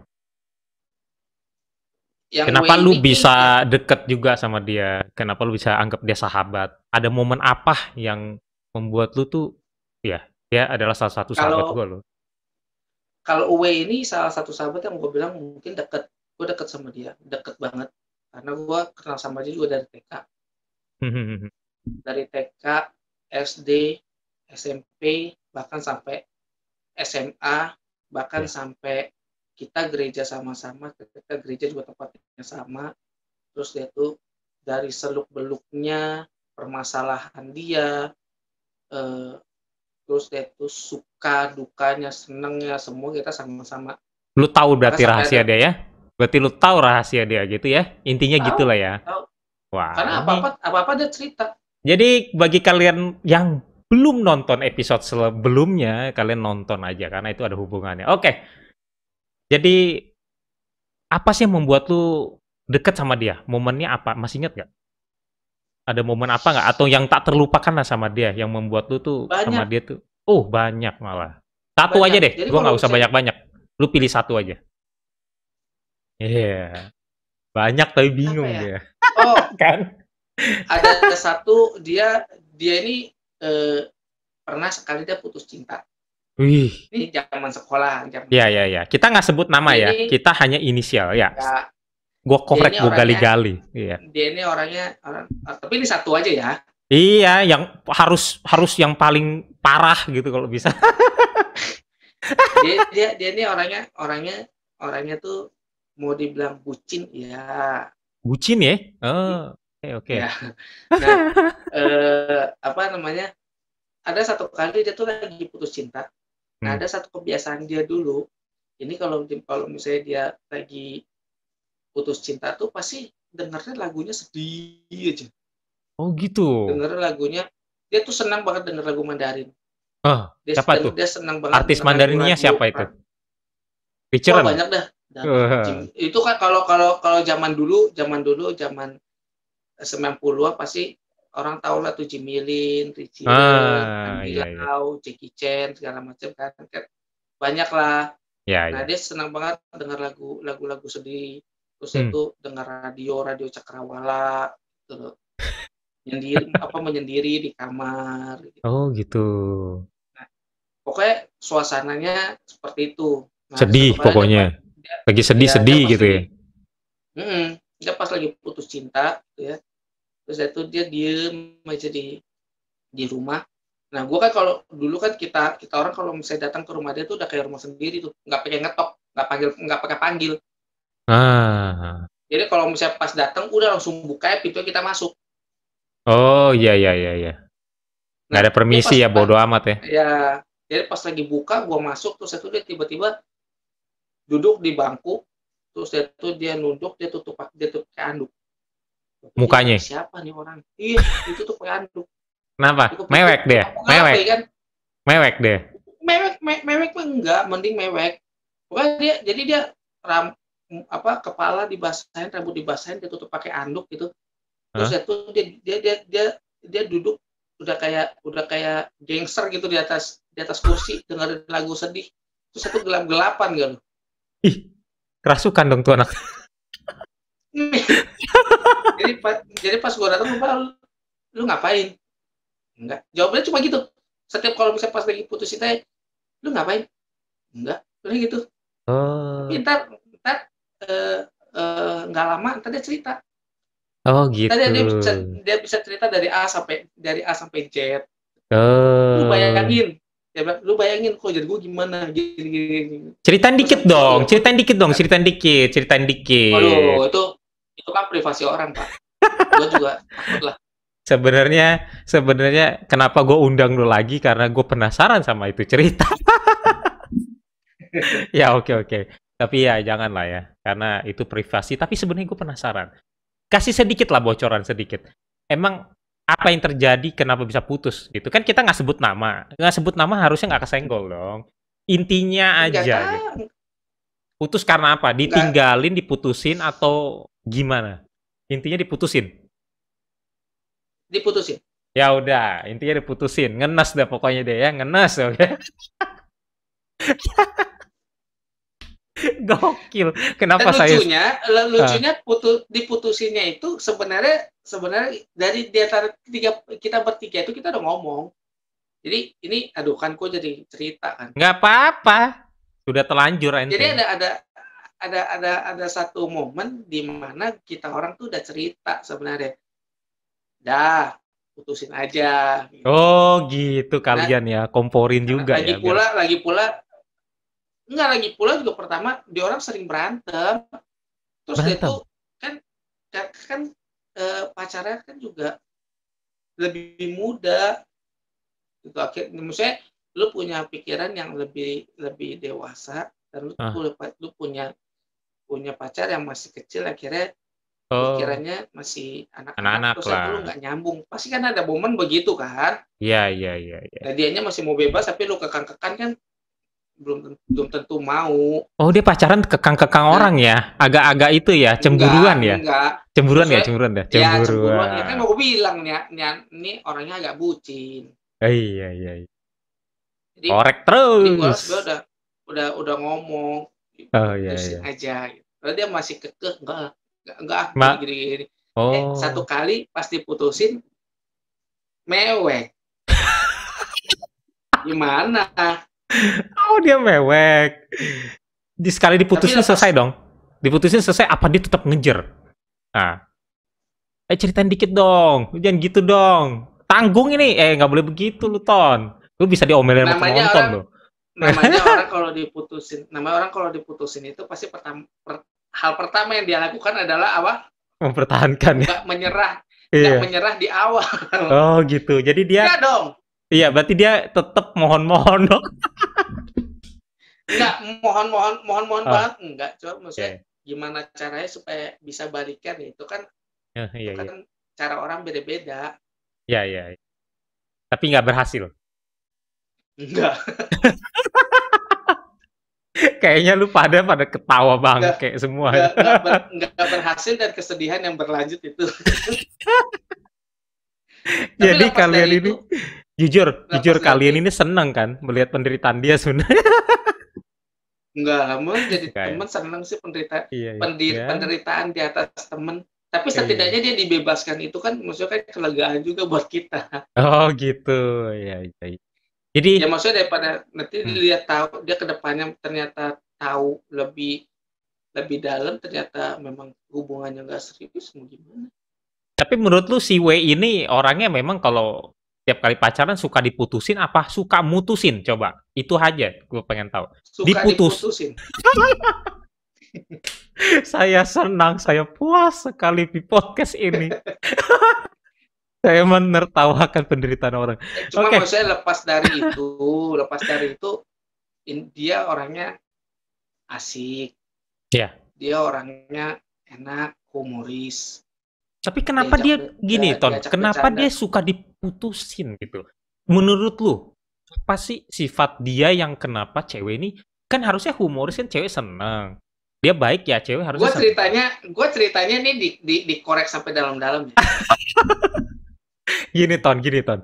Yang Kenapa lu bisa ini... deket juga sama dia? Kenapa lu bisa anggap dia sahabat? Ada momen apa yang membuat lu tuh, ya, dia adalah salah satu Kalau... sahabat gue loh kalau Uwe ini salah satu sahabat yang gue bilang mungkin deket gue deket sama dia deket banget karena gue kenal sama dia juga dari TK dari TK SD SMP bahkan sampai SMA bahkan yeah. sampai kita gereja sama-sama kita gereja juga tempatnya sama terus dia tuh dari seluk beluknya permasalahan dia eh, terus deh tuh suka dukanya senengnya semua kita sama-sama lu tahu berarti Karena rahasia dia ya berarti lu tahu rahasia dia gitu ya intinya tahu, gitulah ya tahu. Wah, Karena apa apa apa apa dia cerita jadi bagi kalian yang belum nonton episode sebelumnya, kalian nonton aja karena itu ada hubungannya. Oke. Jadi apa sih yang membuat lu deket sama dia? Momennya apa? Masih inget gak? ada momen apa nggak atau yang tak terlupakan lah sama dia yang membuat lu tuh banyak. sama dia tuh oh banyak malah satu aja deh Jadi gua nggak usah banyak banyak lu pilih satu aja iya yeah. banyak tapi bingung ya? dia oh kan ada, ada satu dia dia ini eh, pernah sekali dia putus cinta Wih. ini zaman sekolah zaman ya ya ya kita nggak sebut nama ini, ya kita hanya inisial ya, ya Gue korek, gue gali-gali. Iya. Dia ini orangnya, orang, eh, tapi ini satu aja ya. Iya, yang harus harus yang paling parah gitu kalau bisa. dia, dia dia ini orangnya orangnya orangnya tuh mau dibilang bucin ya. Bucin ya? Oh, iya. oke okay, oke. Okay. Iya. Nah, eh, apa namanya? Ada satu kali dia tuh lagi putus cinta. Nah, hmm. ada satu kebiasaan dia dulu. Ini kalau kalau misalnya dia lagi putus cinta tuh pasti dengernya lagunya sedih aja. Oh gitu. Dengerin lagunya dia tuh senang banget denger lagu Mandarin. Oh, dia siapa tuh? Dia senang banget. Artis Mandarinnya siapa itu? Picture oh, banyak dah. Dan, uh. Itu kan kalau kalau kalau zaman dulu, zaman dulu, zaman 90-an pasti orang tahu lah tuh Jimmy Lin, Richie ah, Lee, iya, iya. Jackie Chan segala macam kan, kan banyak lah. Ya, nah iya. dia senang banget dengar lagu lagu-lagu sedih terus saya hmm. tuh dengar radio radio cakrawala gitu menyendiri apa menyendiri di kamar gitu. oh gitu nah, pokoknya suasananya seperti itu nah, sedih pokoknya dia, ya, lagi sedih-sedih sedih, gitu ya mm -mm, dia pas lagi putus cinta gitu ya terus itu dia diem aja di di rumah nah gue kan kalau dulu kan kita kita orang kalau misalnya datang ke rumah dia tuh udah kayak rumah sendiri tuh nggak pakai ngetok nggak panggil nggak pakai panggil Ah. Jadi kalau misalnya pas datang udah langsung buka ya pintu kita masuk. Oh iya iya iya iya. Nah, Gak ada permisi ya bodoh amat ya. Ya, jadi pas lagi buka gua masuk terus itu dia tiba-tiba duduk di bangku terus dia tuh dia nunduk dia tutup dia tutup kayak anduk. Mukanya. Dia, siapa nih orang? Iya, itu tuh kayak anduk. Kenapa? mewek deh Mewek. Kan? Mewek dia. Mewek me mewek enggak, mending mewek. Pokoknya dia jadi dia ram, apa kepala dibasahin, rambut dibasahin, dia tutup pakai anduk gitu. Terus huh? itu dia, dia dia dia dia duduk udah kayak udah kayak gangster gitu di atas di atas kursi dengerin lagu sedih. Terus satu gelap-gelapan gitu. Ih, kerasukan dong tuh anak. jadi pas jadi pas gua datang lupa lu, lu ngapain? Enggak. jawabnya cuma gitu. Setiap kalau misalnya pas lagi putus cinta, eh, lu ngapain? Enggak. Udah gitu. Oh. ntar, ntar Eh, eh, nggak uh, lama tadi cerita oh gitu tadi dia bisa dia bisa cerita dari A sampai dari A sampai Z oh. lu bayangin ya bilang lu bayangin kok jadi gue gimana gini, gini, gini. cerita dikit dong cerita dikit dong cerita dikit cerita dikit Waduh, itu itu kan privasi orang pak gue juga lah sebenarnya sebenarnya kenapa gue undang lu lagi karena gue penasaran sama itu cerita ya oke okay, oke okay. Tapi ya jangan lah ya, karena itu privasi. Tapi sebenarnya gue penasaran. Kasih sedikit lah bocoran sedikit. Emang apa yang terjadi, kenapa bisa putus gitu? Kan kita nggak sebut nama. Nggak sebut nama harusnya nggak kesenggol dong. Intinya aja. gitu. Putus karena apa? Ditinggalin, diputusin, atau gimana? Intinya diputusin. Diputusin. Ya udah, intinya diputusin. Ngenes deh pokoknya deh ya, ngenes. Okay? Gokil. Kenapa Dan saya lucunya lucunya ah. diputusinnya itu sebenarnya sebenarnya dari di antara tiga kita bertiga itu kita udah ngomong. Jadi ini aduh kan kok jadi cerita kan. nggak apa-apa. Sudah telanjur ente. Jadi ada ada ada ada ada satu momen di mana kita orang tuh udah cerita sebenarnya. Dah, putusin aja. Oh, gitu nah, kalian nah, ya, komporin nah, juga lagi ya. pula biar... lagi pula Enggak lagi pula juga pertama di orang sering berantem. Terus berantem. dia tuh kan kan eh, pacarnya kan juga lebih muda. Gitu akhirnya maksudnya lu punya pikiran yang lebih lebih dewasa dan lu, ah. lu, lu punya punya pacar yang masih kecil akhirnya oh. pikirannya masih anak-anak terus lah. lu nggak nyambung pasti kan ada momen begitu kan iya iya iya ya. nah dianya masih mau bebas tapi lu kekang-kekang kan belum belum tentu mau. Oh dia pacaran kekang-kekang nah, orang ya, agak-agak itu ya, cemburuan enggak, ya. Enggak. Cemburuan ya, Maksudnya, ya? ya, cemburuan ya. Cemburuan. Ya cemburuan. Ya kan mau bilang nih, nih, nih orangnya agak bucin. Eh, iya iya. iya. Jadi, Korek terus. Jadi gue udah udah udah ngomong. Gitu. Oh iya iya. Aja. Lalu gitu. dia masih kekeh enggak enggak enggak ah, Ma gini, gini. Oh. Eh, satu kali pasti putusin mewek. Gimana? oh dia mewek. Di sekali diputusin Tapi selesai dong. Diputusin selesai apa dia tetap ngejer? Nah. Eh ceritain dikit dong. Jangan gitu dong. Tanggung ini. Eh nggak boleh begitu lu Ton. Lu bisa diomelin sama Ton lu. Namanya orang kalau diputusin, namanya orang kalau diputusin itu pasti pertama per, hal pertama yang dia lakukan adalah apa? Mempertahankan. ya? menyerah. Iya. Gak menyerah di awal. Oh gitu. Jadi dia Enggak iya dong. Iya, berarti dia tetap mohon-mohon dong. enggak, mohon-mohon mohon-mohon oh. banget enggak, coba maksudnya okay. gimana caranya supaya bisa balikan ya. itu kan uh, iya, itu iya. kan cara orang beda-beda. Iya, iya. Tapi nggak berhasil. Enggak. Kayaknya lu pada pada ketawa bang, kayak semua. Enggak, enggak, ber, enggak berhasil dan kesedihan yang berlanjut itu. Jadi kalian ini itu, Jujur, Kenapa jujur kalian ini seneng kan melihat penderitaan dia sebenarnya? Enggak, mau jadi okay. temen seneng sih penderitaan, iya, iya. Pendir, iya. penderitaan di atas temen. Tapi iya, setidaknya iya. dia dibebaskan itu kan maksudnya kan kelegaan juga buat kita. Oh gitu, ya. iya. Jadi ya maksudnya daripada nanti hmm. dia tahu dia kedepannya ternyata tahu lebih lebih dalam ternyata memang hubungannya nggak serius gimana. Tapi menurut lu si W ini orangnya memang kalau tiap kali pacaran suka diputusin apa suka mutusin coba itu aja gue pengen tahu suka diputus diputusin. saya senang saya puas sekali di podcast ini saya menertawakan penderitaan orang cuma okay. maksudnya lepas dari itu lepas dari itu dia orangnya asik yeah. dia orangnya enak humoris tapi kenapa dia, dia gini dia, Ton? Kenapa bercanda. dia suka di putusin gitu. Menurut lu, apa sih sifat dia yang kenapa cewek ini kan harusnya humoris kan cewek seneng dia baik ya cewek harusnya gue ceritanya gue ceritanya ini di, di, dikorek sampai dalam-dalam ya. gini ton gini ton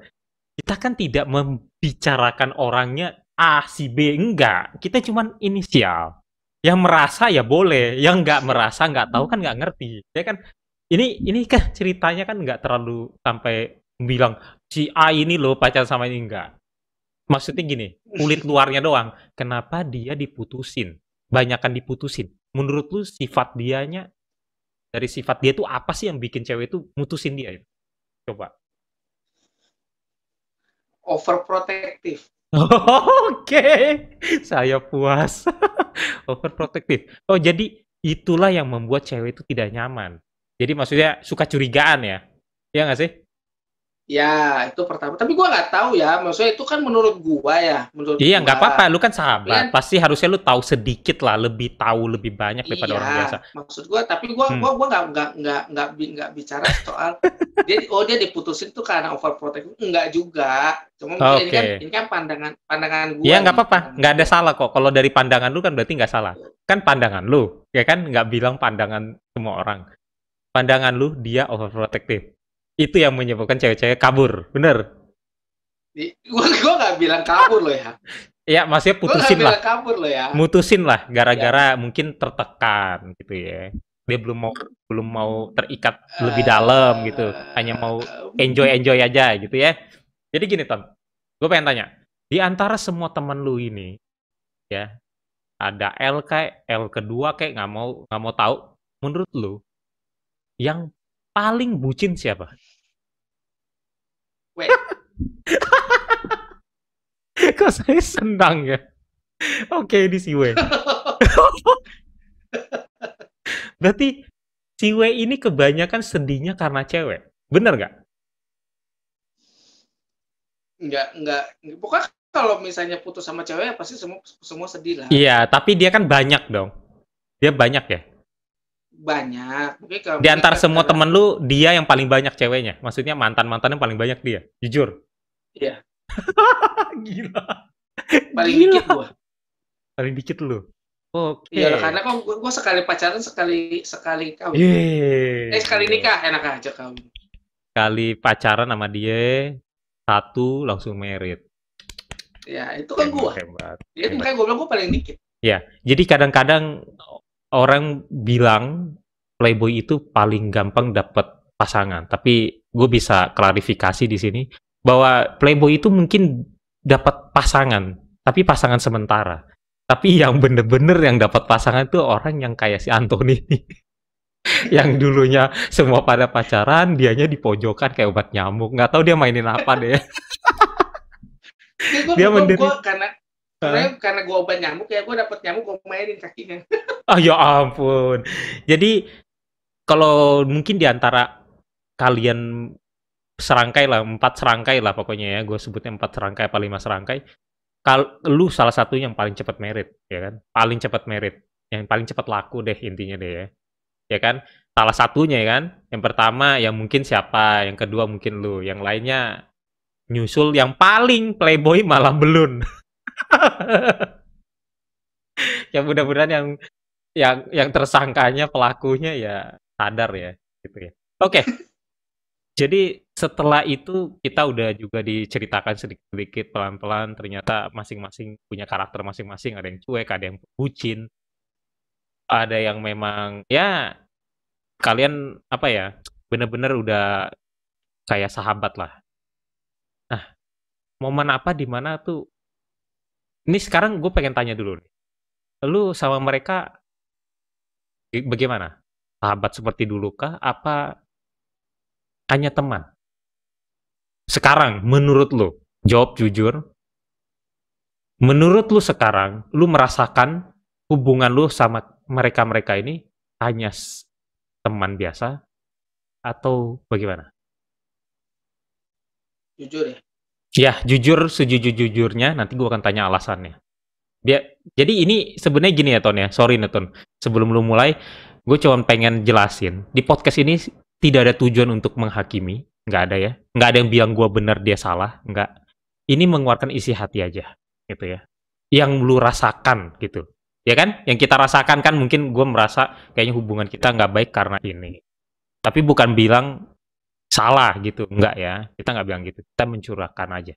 kita kan tidak membicarakan orangnya A si B enggak kita cuman inisial yang merasa ya boleh yang nggak merasa nggak tahu kan nggak ngerti ya kan ini ini kan ceritanya kan nggak terlalu sampai bilang si A ini loh pacar sama ini enggak. Maksudnya gini, kulit luarnya doang. Kenapa dia diputusin? Banyakan diputusin. Menurut lu sifat dianya dari sifat dia tuh apa sih yang bikin cewek itu mutusin dia? Ya? Coba. Overprotective. Oke, okay. saya puas. Overprotective. Oh, jadi itulah yang membuat cewek itu tidak nyaman. Jadi maksudnya suka curigaan ya? Iya nggak sih? Ya, itu pertama. Tapi gua nggak tahu ya. Maksudnya itu kan menurut gua ya, menurut Iya, nggak apa-apa. Lu kan sahabat. Ya. Pasti harusnya lu tahu sedikit lah, lebih tahu lebih banyak daripada iya, orang biasa. maksud gua, tapi gua hmm. gua gua nggak nggak nggak nggak nggak bicara soal dia oh dia diputusin tuh karena overprotective. Enggak juga. Cuma okay. ini kan ini kan pandangan pandangan gua. Iya, nggak apa-apa. Gitu. Nggak ada salah kok. Kalau dari pandangan lu kan berarti nggak salah. Kan pandangan lu. Ya kan nggak bilang pandangan semua orang. Pandangan lu dia overprotective itu yang menyebabkan cewek-cewek kabur, bener? Gue gue bilang kabur loh ya. Iya, maksudnya putusin lah. kabur loh ya. Mutusin lah, gara-gara ya. mungkin tertekan gitu ya. Dia belum mau belum mau terikat uh, lebih eh, dalam gitu, hanya mau enjoy enjoy aja gitu ya. Jadi gini Tom, gue pengen tanya, di antara semua temen lu ini, ya ada L kayak L kedua kayak nggak mau nggak mau tahu, menurut lu yang paling bucin siapa? Wait. Kok saya senang ya? Oke, okay, di Siwe. Berarti Siwe ini kebanyakan sedihnya karena cewek. Bener gak? Enggak, enggak. Pokoknya kalau misalnya putus sama cewek ya pasti semua semua sedih lah. Iya, tapi dia kan banyak dong. Dia banyak ya banyak. diantar di antar semua temen lu dia yang paling banyak ceweknya. Maksudnya mantan-mantannya paling banyak dia. Jujur. Iya. Gila. Paling Gila. dikit gua. Paling dikit lu. Oke. Okay. Ya, karena kok gua sekali pacaran sekali sekali kawin. Yeah. Eh sekali nikah enak aja kamu. Kali pacaran sama dia satu langsung merit. Ya, itu kan gua. Hebat, Dia hebat. makanya gua bilang gua paling dikit. Ya, jadi kadang-kadang orang bilang playboy itu paling gampang dapat pasangan. Tapi gue bisa klarifikasi di sini bahwa playboy itu mungkin dapat pasangan, tapi pasangan sementara. Tapi yang bener-bener yang dapat pasangan itu orang yang kayak si Anthony. yang dulunya semua pada pacaran, dianya di pojokan kayak obat nyamuk. Nggak tahu dia mainin apa deh. Ya, dia, dia karena karena, karena gue obat nyamuk ya gue dapet nyamuk gue mainin kakinya. Ah ya ampun. Jadi kalau mungkin di antara kalian serangkai lah, empat serangkai lah pokoknya ya, gue sebutnya empat serangkai apa lima serangkai, kal lu salah satunya yang paling cepat merit, ya kan? Paling cepat merit, yang paling cepat laku deh intinya deh ya. Ya kan? Salah satunya ya kan? Yang pertama yang mungkin siapa, yang kedua mungkin lu, yang lainnya nyusul yang paling playboy malah belum. ya mudah-mudahan yang yang yang tersangkanya pelakunya ya sadar ya gitu ya. Oke. Okay. Jadi setelah itu kita udah juga diceritakan sedikit-sedikit pelan-pelan ternyata masing-masing punya karakter masing-masing, ada yang cuek, ada yang bucin. Ada yang memang ya kalian apa ya? Bener-bener udah kayak sahabat lah. Nah, momen apa di mana tuh ini sekarang gue pengen tanya dulu nih. Lu sama mereka bagaimana? Sahabat seperti dulu kah? Apa hanya teman? Sekarang menurut lu, jawab jujur. Menurut lu sekarang, lu merasakan hubungan lu sama mereka-mereka ini hanya teman biasa atau bagaimana? Jujur ya? Ya, jujur sejujur-jujurnya nanti gue akan tanya alasannya. Dia, jadi ini sebenarnya gini ya Ton ya, sorry nih Ton. Sebelum lu mulai, gue cuma pengen jelasin. Di podcast ini tidak ada tujuan untuk menghakimi, nggak ada ya. Nggak ada yang bilang gue benar dia salah, nggak. Ini mengeluarkan isi hati aja, gitu ya. Yang lu rasakan gitu, ya kan? Yang kita rasakan kan mungkin gue merasa kayaknya hubungan kita nggak baik karena ini. Tapi bukan bilang salah gitu enggak ya kita nggak bilang gitu kita mencurahkan aja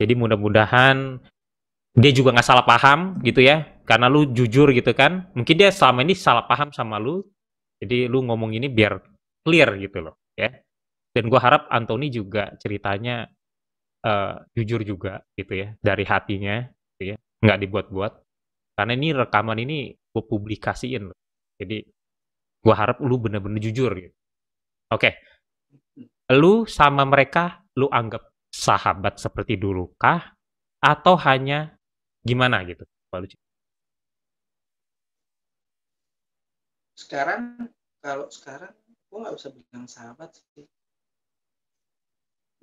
jadi mudah-mudahan dia juga nggak salah paham gitu ya karena lu jujur gitu kan mungkin dia selama ini salah paham sama lu jadi lu ngomong ini biar clear gitu loh ya dan gue harap Anthony juga ceritanya uh, jujur juga gitu ya dari hatinya gitu ya nggak dibuat-buat karena ini rekaman ini gue publikasiin loh. jadi gue harap lu bener-bener jujur gitu oke okay lu sama mereka lu anggap sahabat seperti dulu kah atau hanya gimana gitu sekarang kalau sekarang gue nggak bisa bilang sahabat sih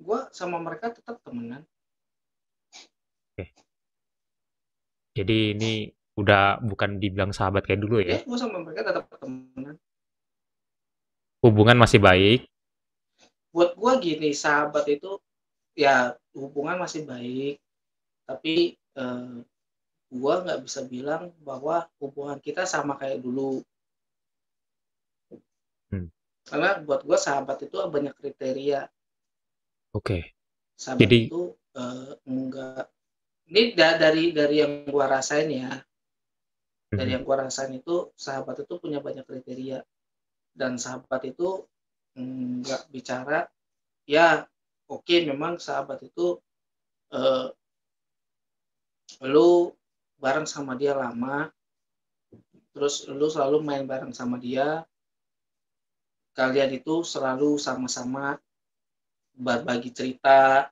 gue sama mereka tetap temenan Oke. jadi ini udah bukan dibilang sahabat kayak dulu ya, ya gue sama mereka tetap temenan hubungan masih baik buat gue gini sahabat itu ya hubungan masih baik tapi eh, gue nggak bisa bilang bahwa hubungan kita sama kayak dulu hmm. karena buat gue sahabat itu banyak kriteria oke okay. sahabat Jadi... itu eh, enggak ini da dari dari yang gue rasain ya dari hmm. yang gue rasain itu sahabat itu punya banyak kriteria dan sahabat itu nggak bicara ya oke okay, memang sahabat itu eh, lu bareng sama dia lama terus lu selalu main bareng sama dia kalian itu selalu sama-sama berbagi cerita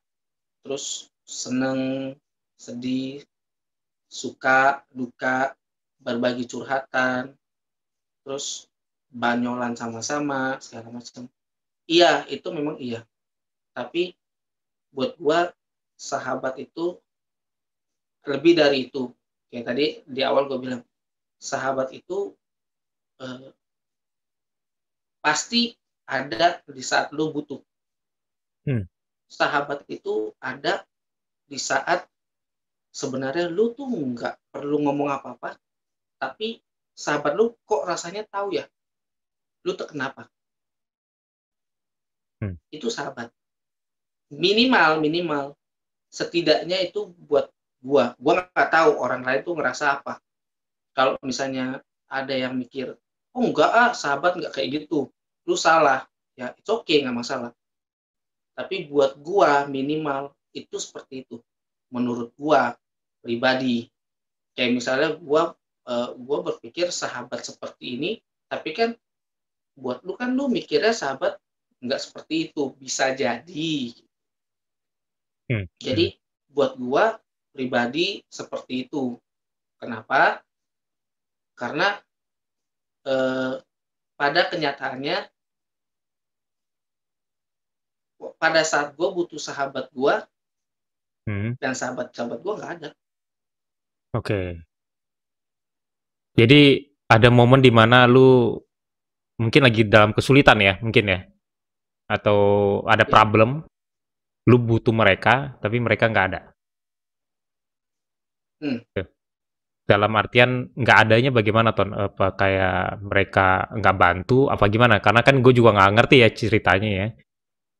terus seneng sedih suka duka berbagi curhatan terus banyolan sama-sama segala macam iya itu memang iya tapi buat gua sahabat itu lebih dari itu kayak tadi di awal gua bilang sahabat itu eh, pasti ada di saat lu butuh hmm. sahabat itu ada di saat sebenarnya lu tuh nggak perlu ngomong apa-apa tapi sahabat lu kok rasanya tahu ya lu tuh kenapa hmm. itu sahabat minimal minimal setidaknya itu buat gua gua nggak tahu orang lain tuh ngerasa apa kalau misalnya ada yang mikir oh enggak ah sahabat nggak kayak gitu lu salah ya it's okay nggak masalah tapi buat gua minimal itu seperti itu menurut gua pribadi kayak misalnya gua uh, gua berpikir sahabat seperti ini tapi kan buat lu kan lu mikirnya sahabat nggak seperti itu bisa jadi hmm. jadi buat gua pribadi seperti itu kenapa karena eh, pada kenyataannya pada saat gue butuh sahabat gue hmm. dan sahabat-sahabat gue nggak ada. Oke. Okay. Jadi ada momen dimana lu mungkin lagi dalam kesulitan ya, mungkin ya. Atau ada ya. problem, lu butuh mereka, tapi mereka nggak ada. Hmm. Dalam artian nggak adanya bagaimana ton? Apa kayak mereka nggak bantu? Apa gimana? Karena kan gue juga nggak ngerti ya ceritanya ya.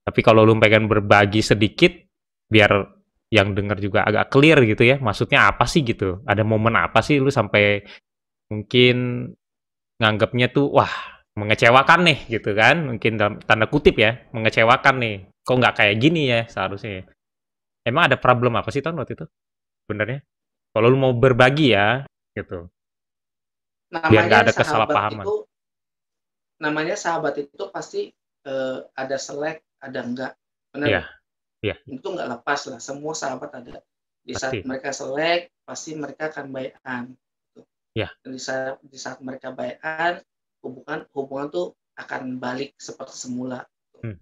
Tapi kalau lu pengen berbagi sedikit, biar yang dengar juga agak clear gitu ya. Maksudnya apa sih gitu? Ada momen apa sih lu sampai mungkin nganggapnya tuh wah mengecewakan nih gitu kan mungkin dalam tanda kutip ya mengecewakan nih kok nggak kayak gini ya seharusnya ya. emang ada problem apa sih tahun waktu itu sebenarnya kalau lu mau berbagi ya gitu namanya biar nggak ada kesalahpahaman itu, namanya sahabat itu pasti uh, ada selek ada enggak benar ya ya itu nggak lepas lah semua sahabat ada di saat pasti. mereka selek pasti mereka akan bayar Ya. di saat di saat mereka bayar hubungan hubungan tuh akan balik seperti semula. Hmm.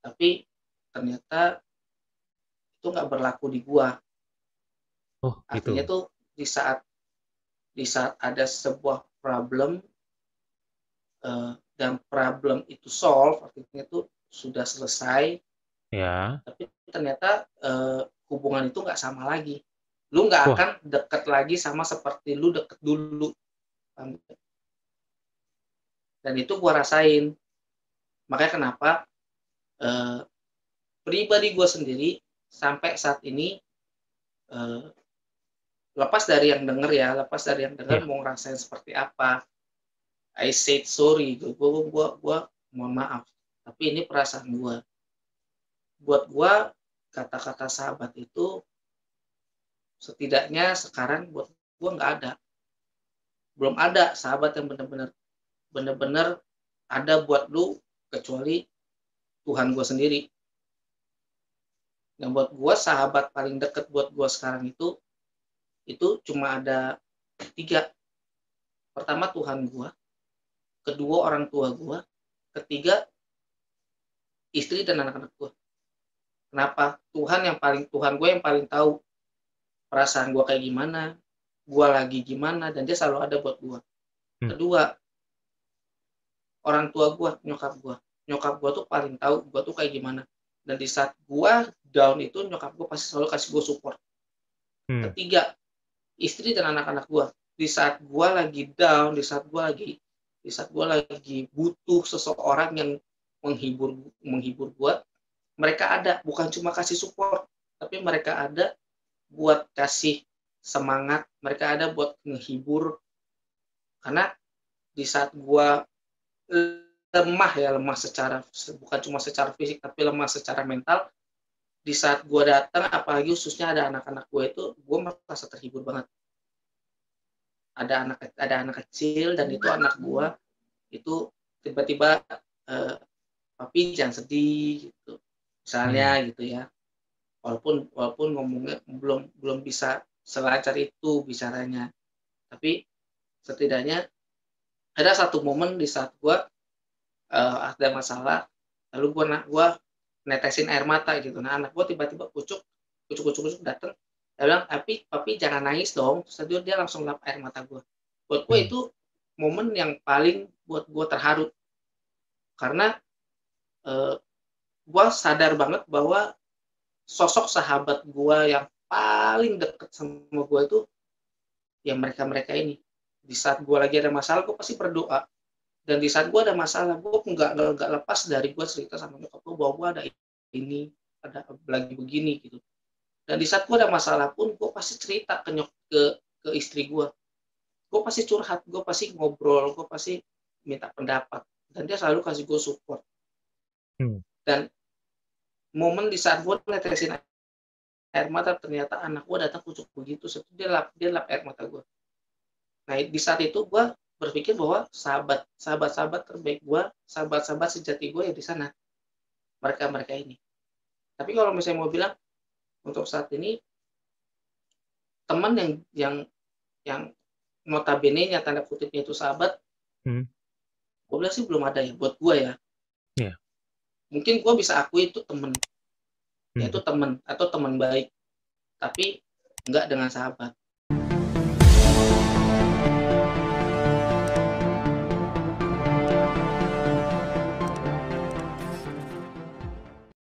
Tapi ternyata itu nggak berlaku di gua. Oh, gitu. Artinya gitu. tuh di saat di saat ada sebuah problem uh, dan problem itu solve artinya tuh sudah selesai ya tapi ternyata uh, hubungan itu nggak sama lagi lu nggak akan deket lagi sama seperti lu deket dulu dan itu gue rasain makanya kenapa eh, pribadi gue sendiri sampai saat ini eh, lepas dari yang denger ya lepas dari yang denger yeah. mau ngerasain seperti apa I said sorry gue gitu. gue gue, gue mohon maaf tapi ini perasaan gue buat gue kata-kata sahabat itu setidaknya sekarang buat gue nggak ada belum ada sahabat yang benar-benar bener-bener ada buat lu kecuali Tuhan gue sendiri. Dan buat gue sahabat paling deket buat gue sekarang itu itu cuma ada tiga. Pertama Tuhan gue, kedua orang tua gue, ketiga istri dan anak-anak gue. Kenapa? Tuhan yang paling Tuhan gue yang paling tahu perasaan gue kayak gimana, gue lagi gimana, dan dia selalu ada buat gue. Hmm. Kedua, orang tua gue nyokap gue nyokap gue tuh paling tahu gue tuh kayak gimana dan di saat gue down itu nyokap gue pasti selalu kasih gue support hmm. ketiga istri dan anak-anak gue di saat gue lagi down di saat gue lagi di saat gue lagi butuh seseorang yang menghibur menghibur gue mereka ada bukan cuma kasih support tapi mereka ada buat kasih semangat mereka ada buat menghibur karena di saat gue lemah ya lemah secara bukan cuma secara fisik tapi lemah secara mental di saat gue datang apalagi khususnya ada anak-anak gue itu gue merasa terhibur banget ada anak ada anak kecil dan itu anak gue itu tiba-tiba eh, jangan sedih gitu misalnya hmm. gitu ya walaupun walaupun ngomongnya belum belum bisa selancar itu bicaranya tapi setidaknya ada satu momen di saat gue uh, ada masalah lalu gue nah gue netesin air mata gitu nah anak gue tiba-tiba kucuk kucuk kucuk kucuk datang dia bilang tapi papi jangan nangis dong terus dia, dia langsung lap air mata gue buat gue hmm. itu momen yang paling buat gue terharu karena uh, eh, gue sadar banget bahwa sosok sahabat gue yang paling deket sama gue itu ya mereka mereka ini di saat gue lagi ada masalah gue pasti berdoa dan di saat gue ada masalah gue nggak nggak lepas dari gue cerita sama nyokap gue bahwa gue ada ini ada lagi begini gitu dan di saat gue ada masalah pun gue pasti cerita ke nyok ke ke istri gue gue pasti curhat gue pasti ngobrol gue pasti minta pendapat dan dia selalu kasih gue support hmm. dan momen di saat gue netesin air mata ternyata anak gue datang kucuk begitu satu dia lap dia lap air mata gue nah di saat itu gue berpikir bahwa sahabat sahabat sahabat terbaik gue sahabat sahabat sejati gue ya di sana mereka mereka ini tapi kalau misalnya mau bilang untuk saat ini teman yang yang yang notabene nya tanda kutipnya itu sahabat hmm. gue bilang sih belum ada ya buat gue ya yeah. mungkin gue bisa akui itu teman hmm. yaitu temen atau teman baik tapi nggak dengan sahabat